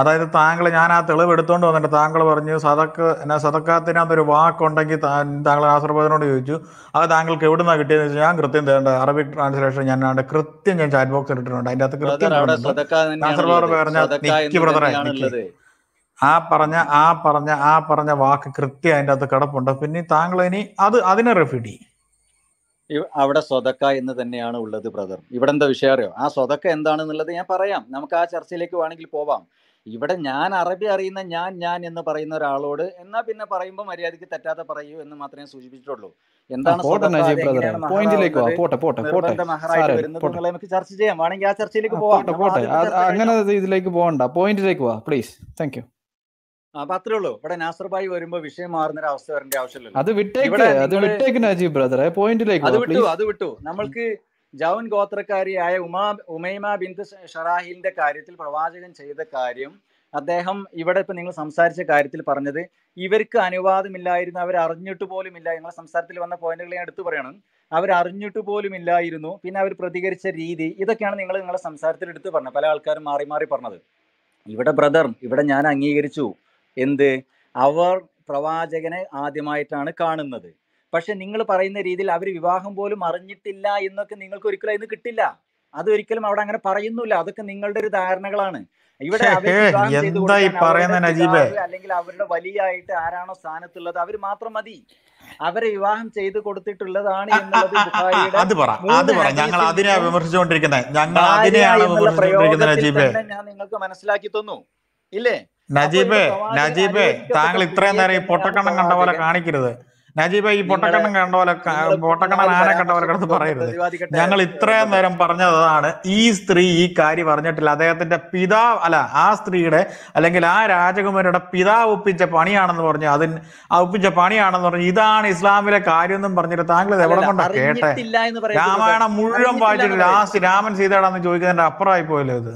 അതായത് താങ്കൾ ഞാൻ ആ തെളിവ് എടുത്തുകൊണ്ട് വന്നിട്ട് താങ്കൾ പറഞ്ഞു സതക്ക് എന്നാ സതക്കാത്തിനകത്തൊരു വാക്കുണ്ടെങ്കിൽ താങ്കൾ ആസർബോധനോട് ചോദിച്ചു അത് താങ്കൾക്ക് എവിടെ നിന്നാണ് കിട്ടിയെന്ന് വെച്ചാൽ ഞാൻ കൃത്യം തരേണ്ട അറബിക് ട്രാൻസ്ലേഷൻ ഞാൻ ആണ്ട് കൃത്യം ഞാൻ ചാറ്റ് ബോക്സിൽ ഇട്ടിട്ടുണ്ട് അതിൻ്റെ അകത്ത് കൃത്യം ആശ്രപാട് പറഞ്ഞ ആ പറഞ്ഞ ആ പറഞ്ഞ ആ പറഞ്ഞ വാക്ക് കൃത്യം അതിൻ്റെ അകത്ത് കിടപ്പുണ്ട് പിന്നെ താങ്കൾ ഇനി അത് അതിനെ റെഫ്യൂട്ട് ചെയ്യും അവിടെ സ്വതക്ക എന്ന് തന്നെയാണ് ഉള്ളത് ബ്രദർ ഇവിടെ എന്താ വിഷയം അറിയോ ആ സ്വതക്ക എന്താണെന്നുള്ളത് ഞാൻ പറയാം നമുക്ക് ആ ചർച്ചയിലേക്ക് വേണമെങ്കിൽ പോവാം ഇവിടെ ഞാൻ അറബി അറിയുന്ന ഞാൻ ഞാൻ എന്ന് പറയുന്ന ഒരാളോട് എന്നാ പിന്നെ പറയുമ്പോൾ മര്യാദയ്ക്ക് തെറ്റാതെ പറയൂ എന്ന് മാത്രമേ സൂചിപ്പിച്ചിട്ടുള്ളൂ എന്താണ് വരുന്നത് ചർച്ച ചെയ്യാം അങ്ങനെ പോകണ്ട പോയിന്റിലേക്ക് അപ്പൊ അത്രേ ഉള്ളൂ ഇവിടെ നാസർ വരുമ്പോ വിഷയം മാറുന്ന ഒരു അവസ്ഥ വരേണ്ട ആവശ്യമില്ല അത് അത് നജീബ് അത് വിട്ടു അത് വിട്ടു നമ്മൾക്ക് ജൗൻ ഗോത്രക്കാരിയായ ഉമാ ഉമൈമ ബിന്ദ് ഷറാഹിലിന്റെ കാര്യത്തിൽ പ്രവാചകൻ ചെയ്ത കാര്യം അദ്ദേഹം ഇവിടെ ഇപ്പൊ നിങ്ങൾ സംസാരിച്ച കാര്യത്തിൽ പറഞ്ഞത് ഇവർക്ക് അനുവാദമില്ലായിരുന്നു അവർ അറിഞ്ഞിട്ട് പോലും ഇല്ല നിങ്ങളെ സംസാരത്തിൽ വന്ന പോയിന്റുകൾ ഞാൻ എടുത്തു പറയണം അവർ അറിഞ്ഞിട്ട് പോലും ഇല്ലായിരുന്നു പിന്നെ അവർ പ്രതികരിച്ച രീതി ഇതൊക്കെയാണ് നിങ്ങൾ നിങ്ങളെ സംസാരത്തിൽ എടുത്തു പറഞ്ഞത് പല ആൾക്കാരും മാറി മാറി പറഞ്ഞത് ഇവിടെ ബ്രദർ ഇവിടെ ഞാൻ അംഗീകരിച്ചു എന്ത് അവർ പ്രവാചകനെ ആദ്യമായിട്ടാണ് കാണുന്നത് പക്ഷെ നിങ്ങൾ പറയുന്ന രീതിയിൽ അവർ വിവാഹം പോലും അറിഞ്ഞിട്ടില്ല എന്നൊക്കെ നിങ്ങൾക്ക് ഒരിക്കലും അതിന് കിട്ടില്ല അതൊരിക്കലും അവിടെ അങ്ങനെ പറയുന്നില്ല അതൊക്കെ നിങ്ങളുടെ ഒരു ധാരണകളാണ് ഇവിടെ അല്ലെങ്കിൽ അവരുടെ വലിയ ആയിട്ട് ആരാണോ സ്ഥാനത്തുള്ളത് അവർ മാത്രം മതി അവരെ വിവാഹം ചെയ്ത് കൊടുത്തിട്ടുള്ളതാണ് എന്നുള്ളത് അത് പറ അത് പറ ഞങ്ങൾ അതിനെ വിമർശിച്ചുകൊണ്ടിരിക്കുന്നത് ഞങ്ങൾ അതിനെയാണ് വിമർശിച്ചുകൊണ്ടിരിക്കുന്നത് ഞാൻ നിങ്ങൾക്ക് മനസ്സിലാക്കി തന്നു ഇല്ലേ നജീബേ നജീബേ താങ്കൾ ഇത്രയും നേരം ഈ പൊട്ടക്കണ്ണം കണ്ട പോലെ കാണിക്കരുത് നജീബ ഈ പൊട്ടക്കണ്ണൻ കണ്ട പോലെ പൊട്ടക്കണ്ണൻ ആനെ കണ്ട പോലെ കിടന്ന് പറയരുത് ഞങ്ങൾ ഇത്രയും നേരം പറഞ്ഞതാണ് ഈ സ്ത്രീ ഈ കാര്യം പറഞ്ഞിട്ടില്ല അദ്ദേഹത്തിന്റെ പിതാവ് അല്ല ആ സ്ത്രീയുടെ അല്ലെങ്കിൽ ആ രാജകുമാരിയുടെ പിതാവ് ഒപ്പിച്ച പണിയാണെന്ന് പറഞ്ഞു അതിന് ഒപ്പിച്ച പണിയാണെന്ന് പറഞ്ഞു ഇതാണ് ഇസ്ലാമിലെ കാര്യം എന്നും പറഞ്ഞിട്ട് താങ്കൾ എവിടെ കൊണ്ടാ കേട്ടെ രാമായണം മുഴുവൻ വായിച്ചിട്ട് ലാസ്റ്റ് രാമൻ സീതയുടെ ചോദിക്കുന്നതിന്റെ അപ്പുറമായി പോയല്ലോ ഇത്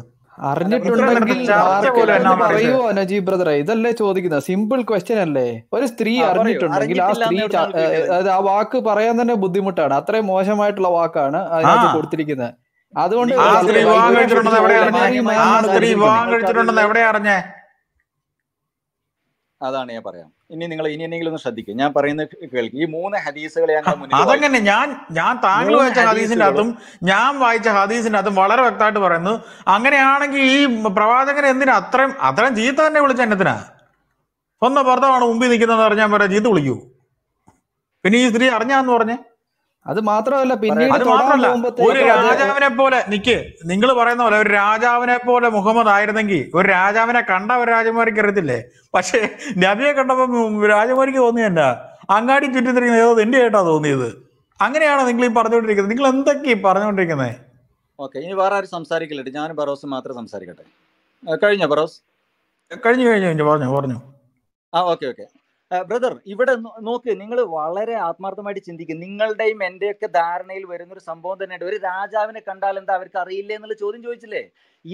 അറിഞ്ഞിട്ടുണ്ടെങ്കിൽ അനജി ബ്രദറെ ഇതല്ലേ ചോദിക്കുന്നത് സിമ്പിൾ ക്വസ്റ്റ്യൻ അല്ലേ ഒരു സ്ത്രീ അറിഞ്ഞിട്ടുണ്ടെങ്കിൽ ആ സ്ത്രീ അതായത് ആ വാക്ക് പറയാൻ തന്നെ ബുദ്ധിമുട്ടാണ് അത്രയും മോശമായിട്ടുള്ള വാക്കാണ് അതിനകത്ത് കൊടുത്തിരിക്കുന്നത് അതുകൊണ്ട് ആ സ്ത്രീ വിവാഹം കഴിച്ചിട്ടുണ്ടെന്ന് എവിടെ അറിഞ്ഞേ അതാണ് ഞാൻ പറയാം ഇനി നിങ്ങൾ ഇനി എന്തെങ്കിലും ഒന്ന് ശ്രദ്ധിക്കും ഞാൻ പറയുന്ന കേൾക്കും ഈ മൂന്ന് ഹദീസുകളെ അതങ്ങനെ ഞാൻ ഞാൻ താങ്കൾ വായിച്ച ഹദീസിന്റെ അകത്തും ഞാൻ വായിച്ച ഹദീസിന്റെ അകത്തും വളരെ വ്യക്തമായിട്ട് പറയുന്നു അങ്ങനെയാണെങ്കിൽ ഈ പ്രവാചകൻ എന്തിനാ അത്രയും അത്രയും ജീത്ത തന്നെ വിളിച്ച എന്നതിനാ ഒന്ന് ഭർത്താവാണ് മുമ്പിൽ നിൽക്കുന്നതെന്ന് പറഞ്ഞാൽ ജീത്ത് വിളിക്കൂ പിന്നെ ഈ സ്ത്രീ അറിഞ്ഞാന്ന് പറഞ്ഞേ അത് മാത്രമല്ല പിന്നീട് ഒരു രാജാവിനെ പോലെ നിക്ക് നിങ്ങൾ പറയുന്ന പോലെ ഒരു രാജാവിനെ പോലെ മുഹമ്മദ് ആയിരുന്നെങ്കിൽ ഒരു രാജാവിനെ കണ്ട ഒരു രാജകുമാരിക്ക് അറിയത്തില്ലേ പക്ഷേ നബിയെ കണ്ടപ്പോൾ രാജകുമാരിക്ക് തോന്നിയല്ല അങ്ങാടി ചുറ്റിത്തിരിക്കുന്ന ഏതോ എന്റെ ആയിട്ടാ തോന്നിയത് അങ്ങനെയാണോ നിങ്ങൾ ഈ പറഞ്ഞുകൊണ്ടിരിക്കുന്നത് നിങ്ങൾ ഈ പറഞ്ഞുകൊണ്ടിരിക്കുന്നത് ഓക്കെ ഇനി വേറെ ആരും സംസാരിക്കില്ലേ ഞാൻ ബറോസ് മാത്രം സംസാരിക്കട്ടെ കഴിഞ്ഞോ ബറോസ് കഴിഞ്ഞു കഴിഞ്ഞു പറഞ്ഞു പറഞ്ഞു ആ ഓക്കെ ഓക്കെ ബ്രദർ ഇവിടെ നോക്ക് നിങ്ങൾ വളരെ ആത്മാർത്ഥമായിട്ട് ചിന്തിക്കും നിങ്ങളുടെയും എന്റെയൊക്കെ ധാരണയിൽ വരുന്ന ഒരു സംഭവം തന്നെയുണ്ട് ഒരു രാജാവിനെ കണ്ടാൽ എന്താ അവർക്ക് അറിയില്ലേ എന്നുള്ള ചോദ്യം ചോദിച്ചില്ലേ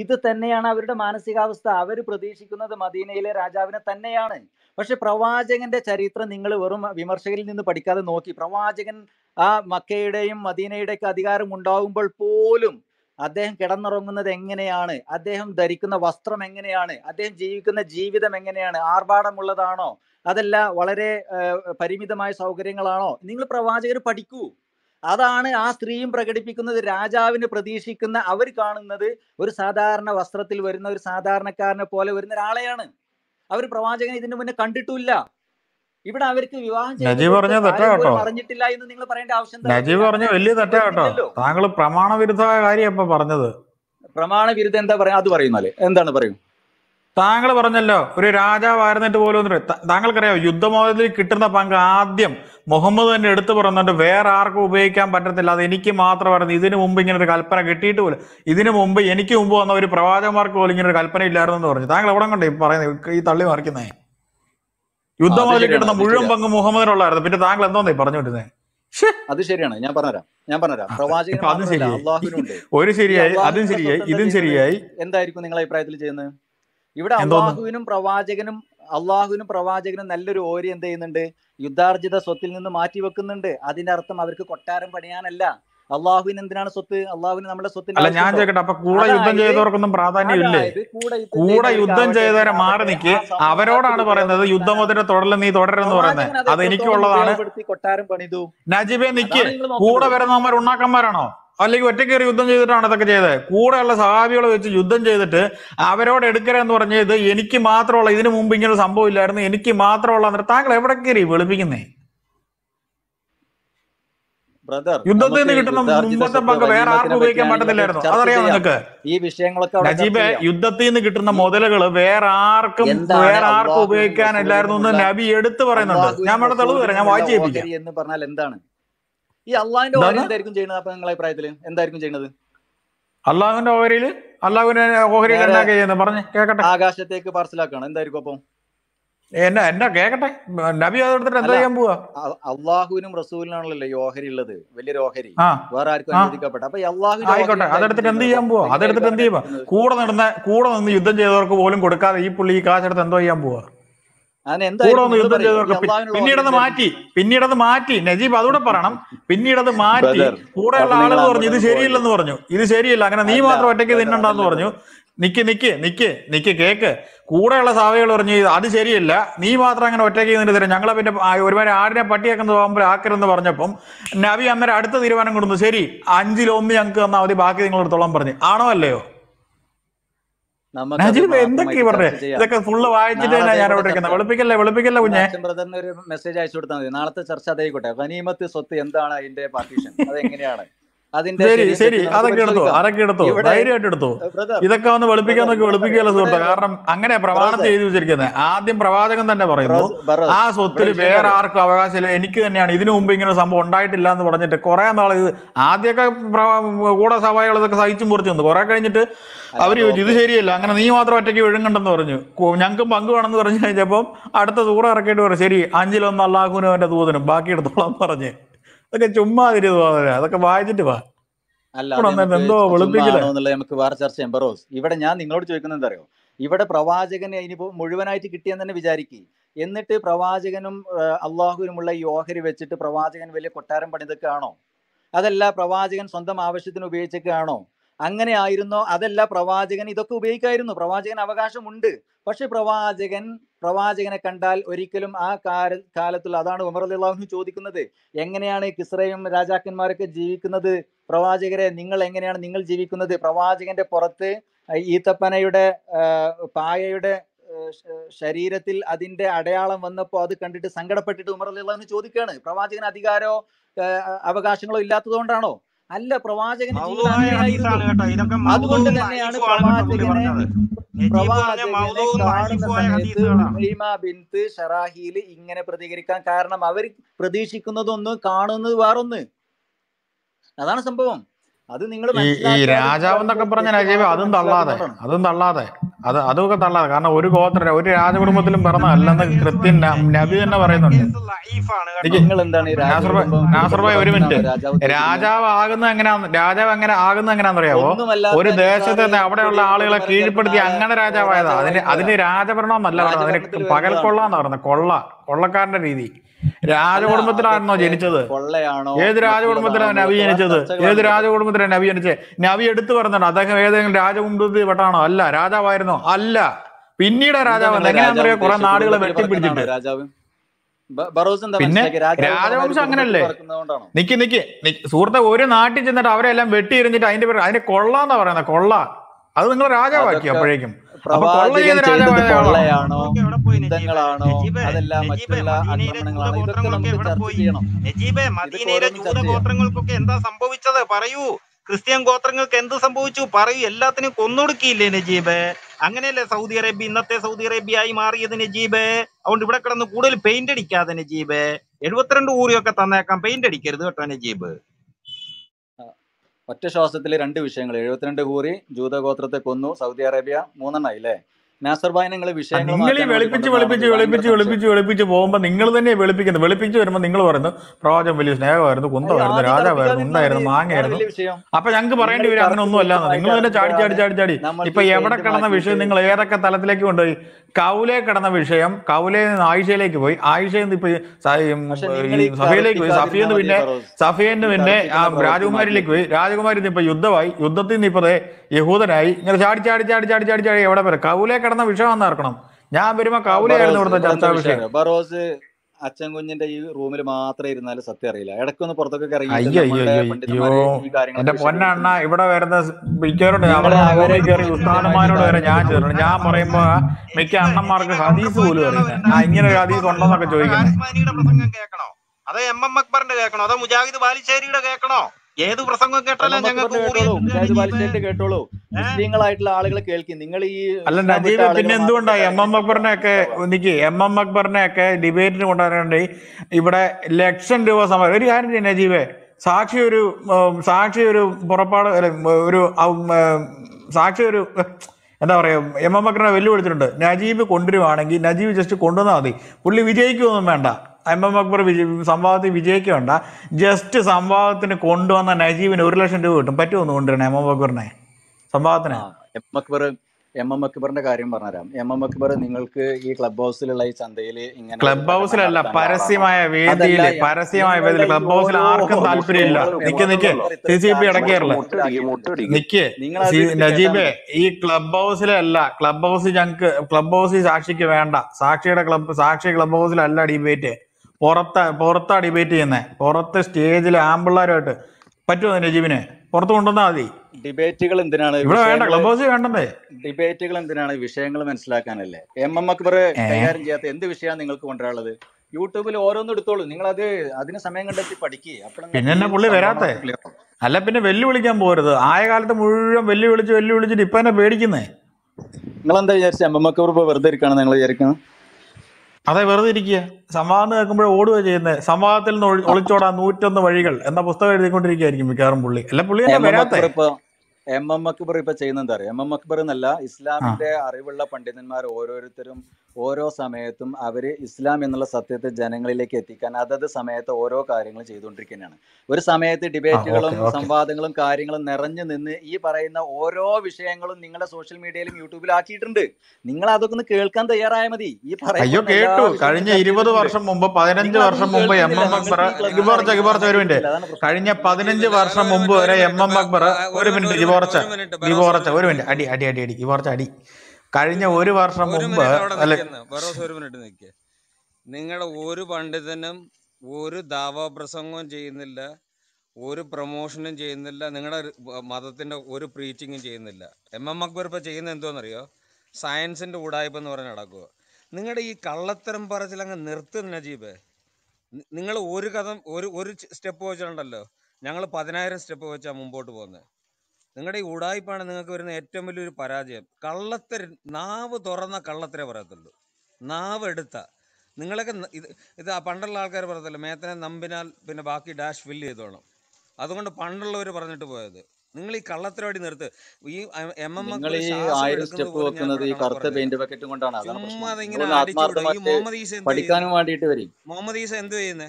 ഇത് തന്നെയാണ് അവരുടെ മാനസികാവസ്ഥ അവർ പ്രതീക്ഷിക്കുന്നത് മദീനയിലെ രാജാവിനെ തന്നെയാണ് പക്ഷെ പ്രവാചകന്റെ ചരിത്രം നിങ്ങൾ വെറും വിമർശകരിൽ നിന്ന് പഠിക്കാതെ നോക്കി പ്രവാചകൻ ആ മക്കയുടെയും മദീനയുടെയൊക്കെ അധികാരം ഉണ്ടാകുമ്പോൾ പോലും അദ്ദേഹം കിടന്നുറങ്ങുന്നത് എങ്ങനെയാണ് അദ്ദേഹം ധരിക്കുന്ന വസ്ത്രം എങ്ങനെയാണ് അദ്ദേഹം ജീവിക്കുന്ന ജീവിതം എങ്ങനെയാണ് ആർഭാടമുള്ളതാണോ അതല്ല വളരെ പരിമിതമായ സൗകര്യങ്ങളാണോ നിങ്ങൾ പ്രവാചകർ പഠിക്കൂ അതാണ് ആ സ്ത്രീയും പ്രകടിപ്പിക്കുന്നത് രാജാവിന് പ്രതീക്ഷിക്കുന്ന അവർ കാണുന്നത് ഒരു സാധാരണ വസ്ത്രത്തിൽ വരുന്ന ഒരു സാധാരണക്കാരനെ പോലെ വരുന്ന ഒരാളെയാണ് അവർ പ്രവാചകൻ ഇതിനു മുന്നേ കണ്ടിട്ടില്ല ഇവിടെ അവർക്ക് വിവാഹം നജീബ് പറഞ്ഞ തെറ്റാട്ടോ പറഞ്ഞിട്ടില്ല എന്ന് നിങ്ങൾ പറയേണ്ട ആവശ്യം നജീബ് പറഞ്ഞ വലിയ തെറ്റാട്ടോ താങ്കൾ പ്രമാണ വിരുദ്ധമായ കാര്യം പറഞ്ഞത് പ്രമാണ വിരുദ്ധം എന്താ പറയാ അത് പറയുന്നല്ലേ എന്താണ് പറയും താങ്കൾ പറഞ്ഞല്ലോ ഒരു രാജാവായിരുന്നിട്ട് പോലും താങ്കൾക്കറിയാം യുദ്ധമോഹത്തിൽ കിട്ടുന്ന പങ്ക് ആദ്യം മുഹമ്മദ് തന്നെ എടുത്തു പറഞ്ഞിട്ട് വേറെ ആർക്കും ഉപയോഗിക്കാൻ പറ്റത്തില്ല അത് എനിക്ക് മാത്രമായിരുന്നു ഇതിനു മുമ്പ് ഇങ്ങനെ ഒരു കൽപ്പന കിട്ടിയിട്ട് പോലും ഇതിനു മുമ്പ് എനിക്ക് മുമ്പ് വന്ന ഒരു പ്രവാചകന്മാർക്ക് പോലും ഇങ്ങനെ ഒരു കൽപ്പന ഇല്ലായിരുന്നു എന്ന് പറഞ്ഞു താങ്കൾ എവിടെ കൊണ്ടേ പറയുന്നത് ഈ തള്ളി മറിക്കുന്നേ യുദ്ധമായി കിട്ടുന്ന മുഴുവൻ പങ്ക് മുഹമ്മദിനുള്ളായിരുന്നു പിന്നെ താങ്കൾ എന്തോന്നേ പറഞ്ഞു വിട്ടുന്നേ അത് ശരിയാണ് ഞാൻ പറഞ്ഞുതരാം ഞാൻ പറഞ്ഞുതരാം പ്രവാചകൻ ഒരു ശരിയായി അതും ശരിയായി ഇതും ശരിയായി എന്തായിരിക്കും നിങ്ങൾ അഭിപ്രായത്തിൽ ചെയ്യുന്നത് ഇവിടെ അള്ളാഹുവിനും പ്രവാചകനും അള്ളാഹുവിനും പ്രവാചകനും നല്ലൊരു ഓരി എന്ത് ചെയ്യുന്നുണ്ട് യുദ്ധാർജിത സ്വത്തിൽ നിന്ന് മാറ്റി വെക്കുന്നുണ്ട് അതിന്റെ അർത്ഥം അവർക്ക് കൊട്ടാരം പണിയാനല്ല അള്ളാഹുവിന് എന്തിനാണ് സ്വത്ത് അള്ളാഹുവിന് നമ്മുടെ സ്വത്ത് അല്ല ഞാൻ ചോദിക്കട്ടെ അപ്പൊ കൂടെ യുദ്ധം ചെയ്തവർക്കൊന്നും ഇല്ലേ കൂടെ യുദ്ധം ചെയ്തവരെ മാറി നിൽക്ക് അവരോടാണ് പറയുന്നത് മുതലേ തുടരൽ നീ തുടരെന്ന് പറയുന്നത് അത് എനിക്കുള്ളതാണ് കൊട്ടാരം പണിതു നജീബെ നിക്ക് കൂടെ വരുന്നവന്മാർ ഉണ്ണാക്കന്മാരാണോ അല്ലെങ്കിൽ ഒറ്റക്കേറി യുദ്ധം ചെയ്തിട്ടാണ് ഇതൊക്കെ ചെയ്തത് കൂടെയുള്ള സഹാബികളെ വെച്ച് യുദ്ധം ചെയ്തിട്ട് അവരോട് എടുക്കരെന്ന് പറഞ്ഞത് എനിക്ക് മാത്രമുള്ള ഇതിനു മുമ്പ് ഇങ്ങനെ ഇല്ലായിരുന്നു എനിക്ക് മാത്രമുള്ള താങ്കൾ എവിടെ കയറി വെളുപ്പിക്കുന്നേ യുദ്ധത്തിൽ നിന്ന് കിട്ടുന്ന മുമ്പത്തെ പങ്ക് വേറെ ആർക്കും ഉപയോഗിക്കാൻ പറ്റത്തില്ലായിരുന്നു അതറിയാം നിങ്ങൾക്ക് ഈ വിഷയങ്ങളൊക്കെ നജീബ് യുദ്ധത്തിൽ നിന്ന് കിട്ടുന്ന മുതലുകൾ വേറെ ആർക്കും വേറെ ആർക്കും ഉപയോഗിക്കാനില്ലായിരുന്നു എന്ന് നബി എടുത്തു പറയുന്നുണ്ട് ഞാൻ വേണം തെളിവ് തരാം ഞാൻ വായിച്ചു എന്ന് പറഞ്ഞാൽ എന്താണ് ഈ അള്ളാഹിന്റെ ഓഹരി എന്തായിരിക്കും ചെയ്യുന്നത് അപ്പൊ നിങ്ങളെ അഭിപ്രായത്തിൽ എന്തായിരിക്കും ചെയ്യുന്നത് അള്ളാഹുവിന്റെ ഓഹരിയിൽ അള്ളാഹുവിന്റെ ഓഹരിയിൽ എന്താ ചെയ്യുന്നത് പറഞ്ഞു കേക്കട്ടെ ആകാശത്തേക്ക് പാർസലാക്കാണ് എന്തായിരിക്കും അപ്പം എന്നാ എന്നാ കേക്കട്ടെ നബി അതെടുത്തിട്ട് എന്താ ചെയ്യാൻ പോവാ അള്ളാഹുവിനും റസൂലിനാണല്ലോ ഓഹരി ഉള്ളത് വലിയൊരു ഓഹരി വേറെ ആർക്കും അനുവദിക്കപ്പെട്ട അപ്പൊ അള്ളാഹു ആയിക്കോട്ടെ അതെടുത്തിട്ട് എന്ത് ചെയ്യാൻ പോവാ അതെടുത്തിട്ട് എന്ത് ചെയ്യുക കൂടെ നടന്ന കൂടെ നിന്ന് യുദ്ധം ചെയ്തവർക്ക് പോലും കൊടുക്കാതെ ഈ പുള്ളി ഈ എടുത്ത് എന്തോ ചെയ്യാൻ പോവാ പിന്നീടത് മാറ്റി പിന്നീടത് മാറ്റി നജീബ് അതുകൂടെ പറയണം പിന്നീടത് മാറ്റി കൂടെയുള്ള ആളുകൾ പറഞ്ഞു ഇത് ശരിയില്ലെന്ന് പറഞ്ഞു ഇത് ശരിയില്ല അങ്ങനെ നീ മാത്രം ഒറ്റയ്ക്ക് തിന്നണ്ടെന്ന് പറഞ്ഞു നിക്ക് നിക്ക് നിക്ക് നിക്ക് കേക്ക് കൂടെയുള്ള സാവകൾ പറഞ്ഞു അത് ശരിയല്ല നീ മാത്രം അങ്ങനെ ഒറ്റയ്ക്ക് നിന്നിട്ട് തരാം ഞങ്ങളെ പിന്നെ ഒരുപാട് ആടിനെ പട്ടിയാക്കുന്നത് പോകുമ്പോൾ ആക്കരുതെന്ന് പറഞ്ഞപ്പം നബി അന്നേരം അടുത്ത തീരുമാനം കൊടുത്തു ശരി അഞ്ചിലൊന്ന് ഞങ്ങൾക്ക് തന്നാൽ മതി ബാക്കി നിങ്ങൾ പറഞ്ഞു ആണോ അല്ലയോ എന്തൊക്കെയാ പറഞ്ഞേ ഇതൊക്കെ ഫുള്ള് വായിച്ചിട്ട് ഞാൻ അവിടെ വെളുപ്പിക്കല്ലേ വെളുപ്പിക്കല്ലേ കുഞ്ഞെ ഒരു മെസ്സേജ് അയച്ചു കൊടുത്താൽ മതി നാളത്തെ ചർച്ച അതേക്കോട്ടെ ഗനീമത്ത് സ്വത്ത് എന്താണ് അതിന്റെ പാർട്ടീഷൻ അത് എങ്ങനെയാണ് അതിന്റെ ശരി കാരണം അങ്ങനെ പ്രമാണത്തെ എഴുതി വെച്ചിരിക്കുന്നത് ആദ്യം പ്രവാചകൻ തന്നെ പറയുന്നു ആ സ്വത്തിൽ വേറെ ആർക്കും അവകാശമില്ല എനിക്ക് തന്നെയാണ് ഇതിനു മുമ്പ് ഇങ്ങനെ സംഭവം ഉണ്ടായിട്ടില്ല എന്ന് പറഞ്ഞിട്ട് കുറെ നാൾ ഇത് ആദ്യമൊക്കെ കൂടെ സഭകൾ ഇതൊക്കെ സഹിച്ചും പൊറിച്ചു വന്നു കുറെ കഴിഞ്ഞിട്ട് അവര് ചോദിച്ചു ഇത് ശരിയല്ല അങ്ങനെ നീ മാത്രം ഒറ്റയ്ക്ക് വിഴുങ്ങണ്ടെന്ന് പറഞ്ഞു ഞങ്ങൾക്കും പങ്ക് വേണമെന്ന് പറഞ്ഞു കഴിഞ്ഞപ്പം അടുത്ത സൂറ ഇറക്കിയിട്ട് പറഞ്ഞു ശരി അഞ്ചിലൊന്ന് അല്ലാഹുനും അവന്റെ ദൂതനും ബാക്കി എടുത്തോളാം പറഞ്ഞേ അതൊക്കെ ചുമ്മാ തിരിയത് അതൊക്കെ വായിച്ചിട്ട് വാ നമുക്ക് വേറെ ചർച്ച ചെയ്യാം ബറോസ് ഇവിടെ ഞാൻ നിങ്ങളോട് ചോദിക്കുന്നത് അറിയോ ഇവിടെ പ്രവാചകനെ ഇനിയിപ്പോ മുഴുവനായിട്ട് കിട്ടിയെന്ന് തന്നെ വിചാരിക്കി എന്നിട്ട് പ്രവാചകനും അള്ളാഹുവിനുമുള്ള ഈ ഓഹരി വെച്ചിട്ട് പ്രവാചകൻ വലിയ കൊട്ടാരം ആണോ അതല്ല പ്രവാചകൻ സ്വന്തം ആവശ്യത്തിന് ആണോ അങ്ങനെ ആയിരുന്നോ അതല്ല പ്രവാചകൻ ഇതൊക്കെ ഉപയോഗിക്കായിരുന്നു പ്രവാചകൻ അവകാശമുണ്ട് പക്ഷെ പ്രവാചകൻ പ്രവാചകനെ കണ്ടാൽ ഒരിക്കലും ആ കാല കാലത്തുള്ള അതാണ് ഉമർ അള്ളാഹു ചോദിക്കുന്നത് എങ്ങനെയാണ് കിസ്രയും രാജാക്കന്മാരൊക്കെ ജീവിക്കുന്നത് പ്രവാചകരെ നിങ്ങൾ എങ്ങനെയാണ് നിങ്ങൾ ജീവിക്കുന്നത് പ്രവാചകന്റെ പുറത്ത് ഈത്തപ്പനയുടെ പായയുടെ ശരീരത്തിൽ അതിന്റെ അടയാളം വന്നപ്പോൾ അത് കണ്ടിട്ട് സങ്കടപ്പെട്ടിട്ട് ഉമർ അള്ളാഹു ചോദിക്കുകയാണ് പ്രവാചകന് അധികാരോ അവകാശങ്ങളോ ഇല്ലാത്തതുകൊണ്ടാണോ അല്ല പ്രവാചകൻ അതുകൊണ്ട് തന്നെയാണ് പ്രവാചകനെ ബിന്ത് ഇങ്ങനെ പ്രതികരിക്കാൻ കാരണം അവർ പ്രതീക്ഷിക്കുന്നതൊന്ന് കാണുന്നത് വേറൊന്ന് അതാണ് സംഭവം അത് നിങ്ങൾ ഈ രാജാവ് എന്നൊക്കെ പറഞ്ഞ രാജീവ് അതും തള്ളാതെ അതും തള്ളാതെ അത് അതൊക്കെ തള്ളാതെ കാരണം ഒരു ഗോത്ര ഒരു രാജകുടുംബത്തിലും പറഞ്ഞ അല്ലെന്ന് കൃത്യം നബി തന്നെ പറയുന്നുണ്ട് ഒരു മിനിറ്റ് രാജാവ് ആകുന്ന എങ്ങനെയാന്ന് രാജാവ് എങ്ങനെ ആകുന്ന എങ്ങനെയാണെന്നറിയാവോ ഒരു ഒരു ദേശത്തെ അവിടെയുള്ള ആളുകളെ കീഴ്പ്പെടുത്തി അങ്ങനെ രാജാവായതാ അതിന് അതിന് രാജഭരണം എന്നല്ല അതിന് പകൽ കൊള്ളാന്ന് എന്ന് പറയുന്നത് കൊള്ള കൊള്ളക്കാരന്റെ രീതി രാജകുടുംബത്തിലാണോ ജനിച്ചത് ഏത് രാജകുടുംബത്തിലാണ് നബി ജനിച്ചത് ഏത് രാജകുടുംബത്തിലാണ് നബി ജനിച്ചത് നബി എടുത്തു പറഞ്ഞാണ് അദ്ദേഹം ഏതെങ്കിലും രാജകുടുംബത്തിൽ പെട്ടാണോ അല്ല രാജാവായിരുന്നോ അല്ല പിന്നീട് രാജാവ് എങ്ങനെയാണെന്നറിയാം കുറെ നാടുകളെ വെട്ടിപ്പിടിച്ചിട്ടുണ്ട് പിന്നെ രാജവംശം അങ്ങനല്ലേ നിക്ക് നിക്ക് സുഹൃത്തെ ഒരു നാട്ടിൽ ചെന്നിട്ട് അവരെല്ലാം എറിഞ്ഞിട്ട് അതിന്റെ പേര് അതിന്റെ കൊള്ളാന്നാ പറയുന്നത് കൊള്ള അത് നിങ്ങൾ രാജാവാക്കി അപ്പോഴേക്കും പ്രവാചകനാണോ മദീനയിലെ എന്താ സംഭവിച്ചത് പറയൂ ക്രിസ്ത്യൻ ഗോത്രങ്ങൾക്ക് എന്ത് സംഭവിച്ചു പറയൂ എല്ലാത്തിനും കൊന്നൊടുക്കിയില്ലേ നജീബ് അങ്ങനെയല്ലേ സൗദി അറേബ്യ ഇന്നത്തെ സൗദി അറേബ്യ ആയി മാറിയത് നജീബ് അതുകൊണ്ട് ഇവിടെ കിടന്ന് കൂടുതൽ പെയിന്റ് അടിക്കാതെ നജീബ് എഴുപത്തിരണ്ട് ഊറിയൊക്കെ തന്നേക്കാം പെയിന്റ് അടിക്കരുത് കേട്ടോ നജീബ് ഒറ്റ ശ്വാസത്തിലെ രണ്ട് വിഷയങ്ങൾ എഴുപത്തിരണ്ട് കൂറി ജൂതഗോത്രത്തെ കൊന്നു സൗദി അറേബ്യ മൂന്നെണ്ണ ഇല്ലേ നാസർബായി നിങ്ങൾ വിഷയങ്ങൾ വെളുപ്പിച്ച് വെളുപ്പിച്ച് വെളുപ്പിച്ച് വെളുപ്പിച്ച് വെളുപ്പിച്ച് പോകുമ്പോൾ നിങ്ങൾ തന്നെ വെളുപ്പിക്കുന്നത് വെളുപ്പിച്ച് വരുമ്പോൾ നിങ്ങൾ പറയുന്നു പ്രവാചം വലിയ സ്നേഹമായിരുന്നു കുന്തമായിരുന്നു രാജാവായിരുന്നു ഉണ്ടായിരുന്നു മാങ്ങയായിരുന്നു അപ്പൊ ഞങ്ങൾക്ക് പറയേണ്ടി വരും അങ്ങനൊന്നും അല്ലാന്ന് നിങ്ങൾ തന്നെ ചാടി ചാടി ചാടി ചാടി ഇപ്പൊ എവിടെ കിടന്ന വിഷയം നിങ്ങൾ ഏതൊക്കെ തലത്തിലേക്ക് കൊണ്ടുപോയി കൗലെ കിടന്ന വിഷയം കൗലെ ആയിഷയിലേക്ക് പോയി ആയിഷയിൽ നിന്ന് ഇപ്പൊ സഫയിലേക്ക് പോയി സഫിയിൽ പിന്നെ സഫിയെന്ന് പിന്നെ രാജകുമാരിയിലേക്ക് പോയി രാജകുമാരി ഇപ്പൊ യുദ്ധമായി യുദ്ധത്തിൽ നിന്ന് ഇപ്പൊ യഹൂദനായി ഇങ്ങനെ ചാടി ചാടി ചാടി ചാടി ചാടി ചാടി എവിടെ വരെ കൗലെ കിടന്ന വിഷയം ആർക്കണം ഞാൻ വരുമ്പോ ആയിരുന്നു ഇവിടുത്തെ ചർച്ചാ വിഷയം അച്ഛൻ കുഞ്ഞിന്റെ ഈ റൂമിൽ മാത്രമേ ഇരുന്നാലും സത്യം അറിയില്ല ഇടയ്ക്കൊന്ന് പുറത്തൊക്കെ ഇറങ്ങി പൊന്നണ്ണ ഇവിടെ വരുന്ന മിക്കവരോട് അവരെ കയറി ഉസ്താദന്മാരോട് വരെ ഞാൻ ചേർന്നു ഞാൻ പറയുമ്പോ മിക്ക അണ്ണന്മാർക്ക് ഹദീസ് പോലും അറിയുന്നത് ഇങ്ങനെ ഒരു ഹദീസ് ഉണ്ടോന്നൊക്കെ ചോദിക്കുന്നത് അതോ എം എം അക്ബറിന്റെ കേൾക്കണോ അതോ മുജാഹിദ് ബാലിശ്ശേരിയുടെ കേൾക്കണോ ഏത് പ്രസംഗം കേട്ടാലും ഞങ്ങൾക്ക് കേട്ടോളൂ മുസ്ലിങ്ങളായിട്ടുള്ള ആളുകൾ കേൾക്കും നിങ്ങൾ ഈ അല്ല നജീബ് പിന്നെ എന്തുകൊണ്ടാണ് എം എം അക്ബറിനെ ഒക്കെ നിക്ക് എം എം അക്ബറിനെ ഒക്കെ ഡിബേറ്റിന് കൊണ്ടുവരാനുണ്ട് ഇവിടെ ലക്ഷം രൂപ സമയം ഒരു കാര്യം ചെയ്യും സാക്ഷി ഒരു സാക്ഷി ഒരു പുറപ്പാട് ഒരു സാക്ഷി ഒരു എന്താ പറയുക എം എം അക്ബറിനെ വെല്ലുവിളിച്ചിട്ടുണ്ട് നജീബ് കൊണ്ടുവരുവാണെങ്കിൽ നജീബ് ജസ്റ്റ് കൊണ്ടുവന്നാൽ മതി പുള്ളി വിജയിക്കുമൊന്നും വേണ്ട എം എം അക്ബർ വിജയ് സംവാദത്തിൽ വിജയിക്കുണ്ട ജസ്റ്റ് സംവാദത്തിന് കൊണ്ടുവന്ന നജീബിന് ഒരു ലക്ഷം രൂപ കിട്ടും പറ്റുമെന്ന് കൊണ്ടുവരണം എം എം അക്ബറിനെ സംവാദത്തിന് എം എം അക്ബറിന്റെ കാര്യം പറഞ്ഞുതരാം എം എം അക്ബർ നിങ്ങൾക്ക് ഈ ക്ലബ് ഹൗസിലുള്ള ഈ ചന്തയിൽ ഇങ്ങനെ ക്ലബ് ഹൗസിലല്ല പരസ്യമായ വേദിയിൽ പരസ്യമായ വേദിയിൽ ക്ലബ് ഹൗസിൽ ആർക്കും താല്പര്യമില്ല നിക്ക് നിക്ക് സി സി പി ഇടക്കേറില്ല നിക്ക് നജീബെ ഈ ക്ലബ് ഹൗസിലല്ല ക്ലബ് ഹൗസ് ഞങ്ങൾക്ക് ക്ലബ് ഹൗസ് സാക്ഷിക്ക് വേണ്ട സാക്ഷിയുടെ ക്ലബ് സാക്ഷി ക്ലബ് ഹൗസിലല്ല ഡിബേറ്റ് പുറത്ത് പുറത്താണ് ഡിബേറ്റ് ചെയ്യുന്നത് പുറത്ത് സ്റ്റേജിൽ ആമ്പിള്ളാരുമായിട്ട് പറ്റുമോ നജീബിനെ പുറത്ത് കൊണ്ടുവന്നാൽ മതി ഡിബേറ്റുകൾ എന്തിനാണ് ഇവിടെ വേണ്ട ക്ലബ് ഹൗസ് വേണ്ടേ ഡിബേറ്റുകൾ എന്തിനാണ് വിഷയങ്ങൾ മനസ്സിലാക്കാനല്ലേ എം എം അക്ബർ കൈകാര്യം ചെയ്യാത്ത എന്ത് വിഷയമാണ് നിങ്ങൾക്ക് കൊണ്ടുവരാനുള്ളത് യൂട്യൂബിൽ ഓരോന്നും എടുത്തോളൂ നിങ്ങൾ അത് അതിന് സമയം കണ്ടെത്തി പഠിക്കുക പിന്നെ എന്നെ പുള്ളി വരാത്തെ അല്ല പിന്നെ വെല്ലുവിളിക്കാൻ പോരുത് ആയ കാലത്ത് മുഴുവൻ വെല്ലുവിളിച്ച് വെല്ലുവിളിച്ചിട്ട് ഇപ്പൊ എന്നെ പേടിക്കുന്നേ നിങ്ങൾ എന്താ വിചാരിച്ചു എം എം അക്ബർ വെറുതെ ഇരിക്കണം നിങ്ങൾ വിചാരിക്കണം അതെ വെറുതെ ഇരിക്കുക സംവാദം കേൾക്കുമ്പോൾ ഓടുക ചെയ്യുന്നത് സംവാദത്തിൽ നിന്ന് ഒളിച്ചോടാൻ നൂറ്റൊന്ന് വഴികൾ എന്ന പുസ്തകം എഴുതിക്കൊണ്ടിരിക്കുകയായിരിക്കും മിക്കവാറും പുള്ളി അല്ല പുള്ളി എം എം അക്ബർ ഇപ്പൊ ചെയ്യുന്നത് അറിയാം എം എം അക്ബർ എന്നല്ല ഇസ്ലാമിന്റെ അറിവുള്ള പണ്ഡിതന്മാർ ഓരോരുത്തരും ഓരോ സമയത്തും അവർ ഇസ്ലാം എന്നുള്ള സത്യത്തെ ജനങ്ങളിലേക്ക് എത്തിക്കാൻ അതത് സമയത്ത് ഓരോ കാര്യങ്ങൾ ചെയ്തുകൊണ്ടിരിക്കുന്നതാണ് ഒരു സമയത്ത് ഡിബേറ്റുകളും സംവാദങ്ങളും കാര്യങ്ങളും നിറഞ്ഞു നിന്ന് ഈ പറയുന്ന ഓരോ വിഷയങ്ങളും നിങ്ങളുടെ സോഷ്യൽ മീഡിയയിലും യൂട്യൂബിലും ആക്കിയിട്ടുണ്ട് നിങ്ങൾ അതൊക്കെ ഒന്ന് കേൾക്കാൻ തയ്യാറായ മതി ഈ അയ്യോ കേട്ടു കഴിഞ്ഞ ഇരുപത് വർഷം മുമ്പ് പതിനഞ്ച് വർഷം മുമ്പ് എം എം അക്ബർ ജിബോർച്ച ജിബോർച്ച മിനിറ്റ് കഴിഞ്ഞ പതിനഞ്ച് വർഷം മുമ്പ് വരെ എം എം അക്ബർ ഒരു മിനിറ്റ് ജിബോർച്ച ജിബോർച്ച ഒരു മിനിറ്റ് അടി അടി അടി അടി ജിബോർച്ച അടി കഴിഞ്ഞ ഒരു വർഷം മുമ്പ് നിൽക്കുക നിങ്ങളുടെ ഒരു പണ്ഡിതനും ഒരു ദാവാപ്രസംഗവും ചെയ്യുന്നില്ല ഒരു പ്രൊമോഷനും ചെയ്യുന്നില്ല നിങ്ങളുടെ മതത്തിന്റെ ഒരു പ്രീച്ചിങ്ങും ചെയ്യുന്നില്ല എം എം അക്ബർ ഇപ്പൊ ചെയ്യുന്ന എന്തോന്നറിയോ സയൻസിന്റെ ഉടായ്പ എന്ന് പറഞ്ഞ് നടക്കുക നിങ്ങളുടെ ഈ കള്ളത്തരം പറച്ചിൽ അങ്ങ് നിർത്തും നജീബ് നിങ്ങൾ ഒരു കഥം ഒരു ഒരു സ്റ്റെപ്പ് വെച്ചിട്ടുണ്ടല്ലോ ഞങ്ങൾ പതിനായിരം സ്റ്റെപ്പ് വെച്ചാൽ മുമ്പോട്ട് പോകുന്നത് നിങ്ങളുടെ ഈ ഉടായ്പാണ് നിങ്ങൾക്ക് വരുന്ന ഏറ്റവും വലിയൊരു പരാജയം കള്ളത്തര നാവ് തുറന്ന കള്ളത്തരേ പറയത്തുള്ളൂ നാവ് എടുത്ത നിങ്ങളൊക്കെ ഇത് ഇത് പണ്ടുള്ള ആൾക്കാർ പറയത്തില്ല മേത്തനെ നമ്പിനാൽ പിന്നെ ബാക്കി ഡാഷ് ഫില്ല് ചെയ്തോണം അതുകൊണ്ട് പണ്ടുള്ളവർ പറഞ്ഞിട്ട് പോയത് നിങ്ങൾ ഈ കള്ളത്തരവാടി നിർത്ത് ഈ എം എം ചുമ്മാ ഇങ്ങനെ അടിച്ചു ഈ മുഹമ്മദ് ഈസ എന്ത് മുഹമ്മദ് ഈസ എന്ത് ചെയ്യുന്നേ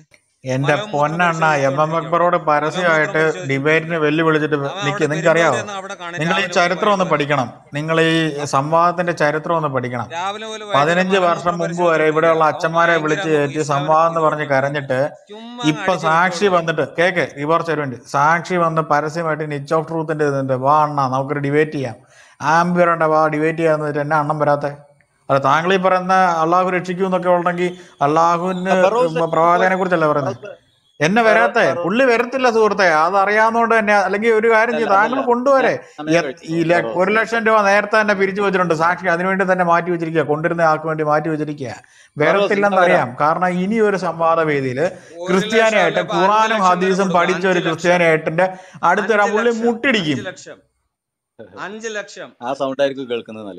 എന്റെ പൊന്നണ്ണ എം എം അക്ബറോട് പരസ്യമായിട്ട് ഡിബേറ്റിന് വെല്ലുവിളിച്ചിട്ട് നിൽക്കുക നിങ്ങൾക്ക് അറിയാവോ നിങ്ങൾ ഈ ചരിത്രം ഒന്ന് പഠിക്കണം നിങ്ങൾ ഈ സംവാദത്തിന്റെ ചരിത്രം ഒന്ന് പഠിക്കണം പതിനഞ്ച് വർഷം മുമ്പ് വരെ ഇവിടെയുള്ള അച്ഛന്മാരെ വിളിച്ച് കയറ്റി സംവാദം എന്ന് പറഞ്ഞ് കരഞ്ഞിട്ട് ഇപ്പൊ സാക്ഷി വന്നിട്ട് കേക്ക് റിവോർ ചെരുവുണ്ട് സാക്ഷി വന്ന് പരസ്യമായിട്ട് നിച്ച് ഓഫ് ട്രൂത്തിന്റെ ഇതുണ്ട് വാ അണ്ണ നമുക്കൊരു ഡിബേറ്റ് ചെയ്യാം ആംബിയറുണ്ട് വാ ഡിബേറ്റ് ചെയ്യാന്ന് വെച്ചിട്ട് എന്നെ അണ്ണം വരാത്തേ അല്ല താങ്കൾ ഈ പറയുന്ന അള്ളാഹു രക്ഷിക്കൂ എന്നൊക്കെ ഉണ്ടെങ്കിൽ അള്ളാഹുവിന് പ്രവാചകനെ കുറിച്ചല്ല പറയുന്നത് എന്നെ വരാത്തെ പുള്ളി വരത്തില്ല സുഹൃത്തെ അത് അറിയാവുന്നതുകൊണ്ട് തന്നെ അല്ലെങ്കിൽ ഒരു കാര്യം ചെയ്ത് താങ്കൾ കൊണ്ടുവരെ ഒരു ലക്ഷം രൂപ നേരത്തെ തന്നെ പിരിച്ചു വെച്ചിട്ടുണ്ട് സാക്ഷി അതിനുവേണ്ടി തന്നെ മാറ്റി വെച്ചിരിക്കുക കൊണ്ടുവരുന്ന ആൾക്ക് വേണ്ടി മാറ്റി വെച്ചിരിക്കുക വരത്തില്ലെന്ന് അറിയാം കാരണം ഇനി ഒരു സംവാദ വേദിയിൽ ക്രിസ്ത്യാനിയായിട്ട് ഖുറാനും ഹദീസും പഠിച്ച ഒരു ക്രിസ്ത്യാനിയായിട്ടിന്റെ അടുത്തൊരാ പുള്ളി മുട്ടിടിക്കും അഞ്ചു ലക്ഷം ആ സൗണ്ട് ആയിരിക്കും കേൾക്കുന്നത്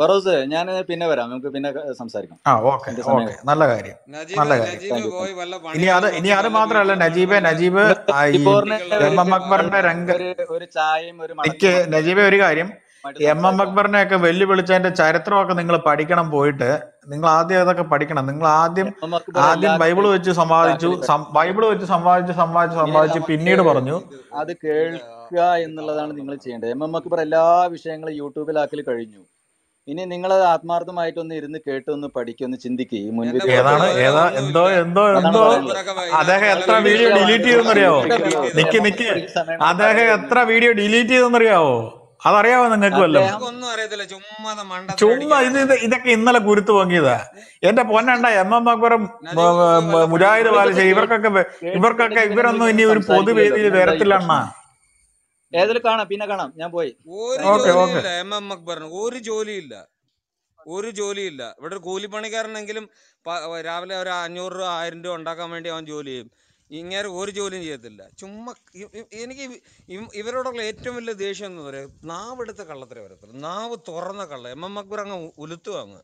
ബറോസ് ഞാൻ പിന്നെ വരാം നമുക്ക് പിന്നെ സംസാരിക്കാം ആ ഓക്കെ ഓക്കെ നല്ല കാര്യം നല്ല കാര്യം ഇനി അത് ഇനി അത് മാത്രമല്ല നജീബ് നജീബ് എം അക്ബറിന്റെ രംഗ ഒരു ചായയും ഒരു എനിക്ക് ഒരു കാര്യം എം എം അക്ബറിനെ ഒക്കെ വെല്ലുവിളിച്ചതിന്റെ ചരിത്രമൊക്കെ നിങ്ങൾ പഠിക്കണം പോയിട്ട് നിങ്ങൾ ആദ്യം അതൊക്കെ പഠിക്കണം നിങ്ങൾ ആദ്യം ആദ്യം ബൈബിൾ വെച്ച് സംവാദിച്ചു ബൈബിൾ വെച്ച് സംവാദിച്ചു സംവാദിച്ചു സംവാദിച്ചു പിന്നീട് പറഞ്ഞു അത് കേൾക്കുക എന്നുള്ളതാണ് നിങ്ങൾ ചെയ്യേണ്ടത് എം എം അക്ബർ എല്ലാ വിഷയങ്ങളും യൂട്യൂബിലാക്കി കഴിഞ്ഞു ഇനി നിങ്ങൾ ഒന്ന് ഇരുന്ന് കേട്ടൊന്ന് പഠിക്കൊന്ന് ചിന്തിക്കുക ഈ മുൻപിൽ ഏതാണ് എന്തോ എന്തോ എന്തോ അദ്ദേഹം എത്ര വീഡിയോ ഡിലീറ്റ് ചെയ്തെന്നറിയാവോ നിക്ക് നിക്ക് അദ്ദേഹം എത്ര വീഡിയോ ഡിലീറ്റ് ചെയ്തെന്നറിയാവോ അതറിയാവോ നിങ്ങൾക്ക് വല്ലോ ചുമ്മാ ഇത് ഇത് ഇതൊക്കെ ഇന്നലെ കുരുത്തു പൊങ്ങിയതാ എന്റെ പൊന്നണ്ട എം എം അക്ബറും മുജാഹിദ് ബാലശ്ശേരി ഇവർക്കൊക്കെ ഇവർക്കൊക്കെ ഇവരൊന്നും ഇനി ഒരു പൊതുവേദിയിൽ വരത്തില്ലണ്ണ ഏതൊരു കാണാം പിന്നെ കാണാം ഞാൻ പോയി എം എം അക്ബർ ഒരു ജോലിയില്ല ഒരു ജോലിയില്ല ഇവിടെ ഒരു കൂലിപ്പണിക്കാരനെങ്കിലും രാവിലെ ഒരു അഞ്ഞൂറ് രൂപ ആയിരം രൂപ ഉണ്ടാക്കാൻ വേണ്ടി അവൻ ജോലി ചെയ്യും ഇങ്ങനെ ഒരു ജോലിയും ചെയ്യത്തില്ല ചുമ്മാ എനിക്ക് ഇവരോടുള്ള ഏറ്റവും വലിയ ദേഷ്യം എന്ന് പറയുക നാവെടുത്ത കള്ളത്തിലെ വരത്തില്ല നാവ് തുറന്ന കള്ള എം എം അക്ബർ അങ്ങ് ഉലുത്തു അങ്ങ്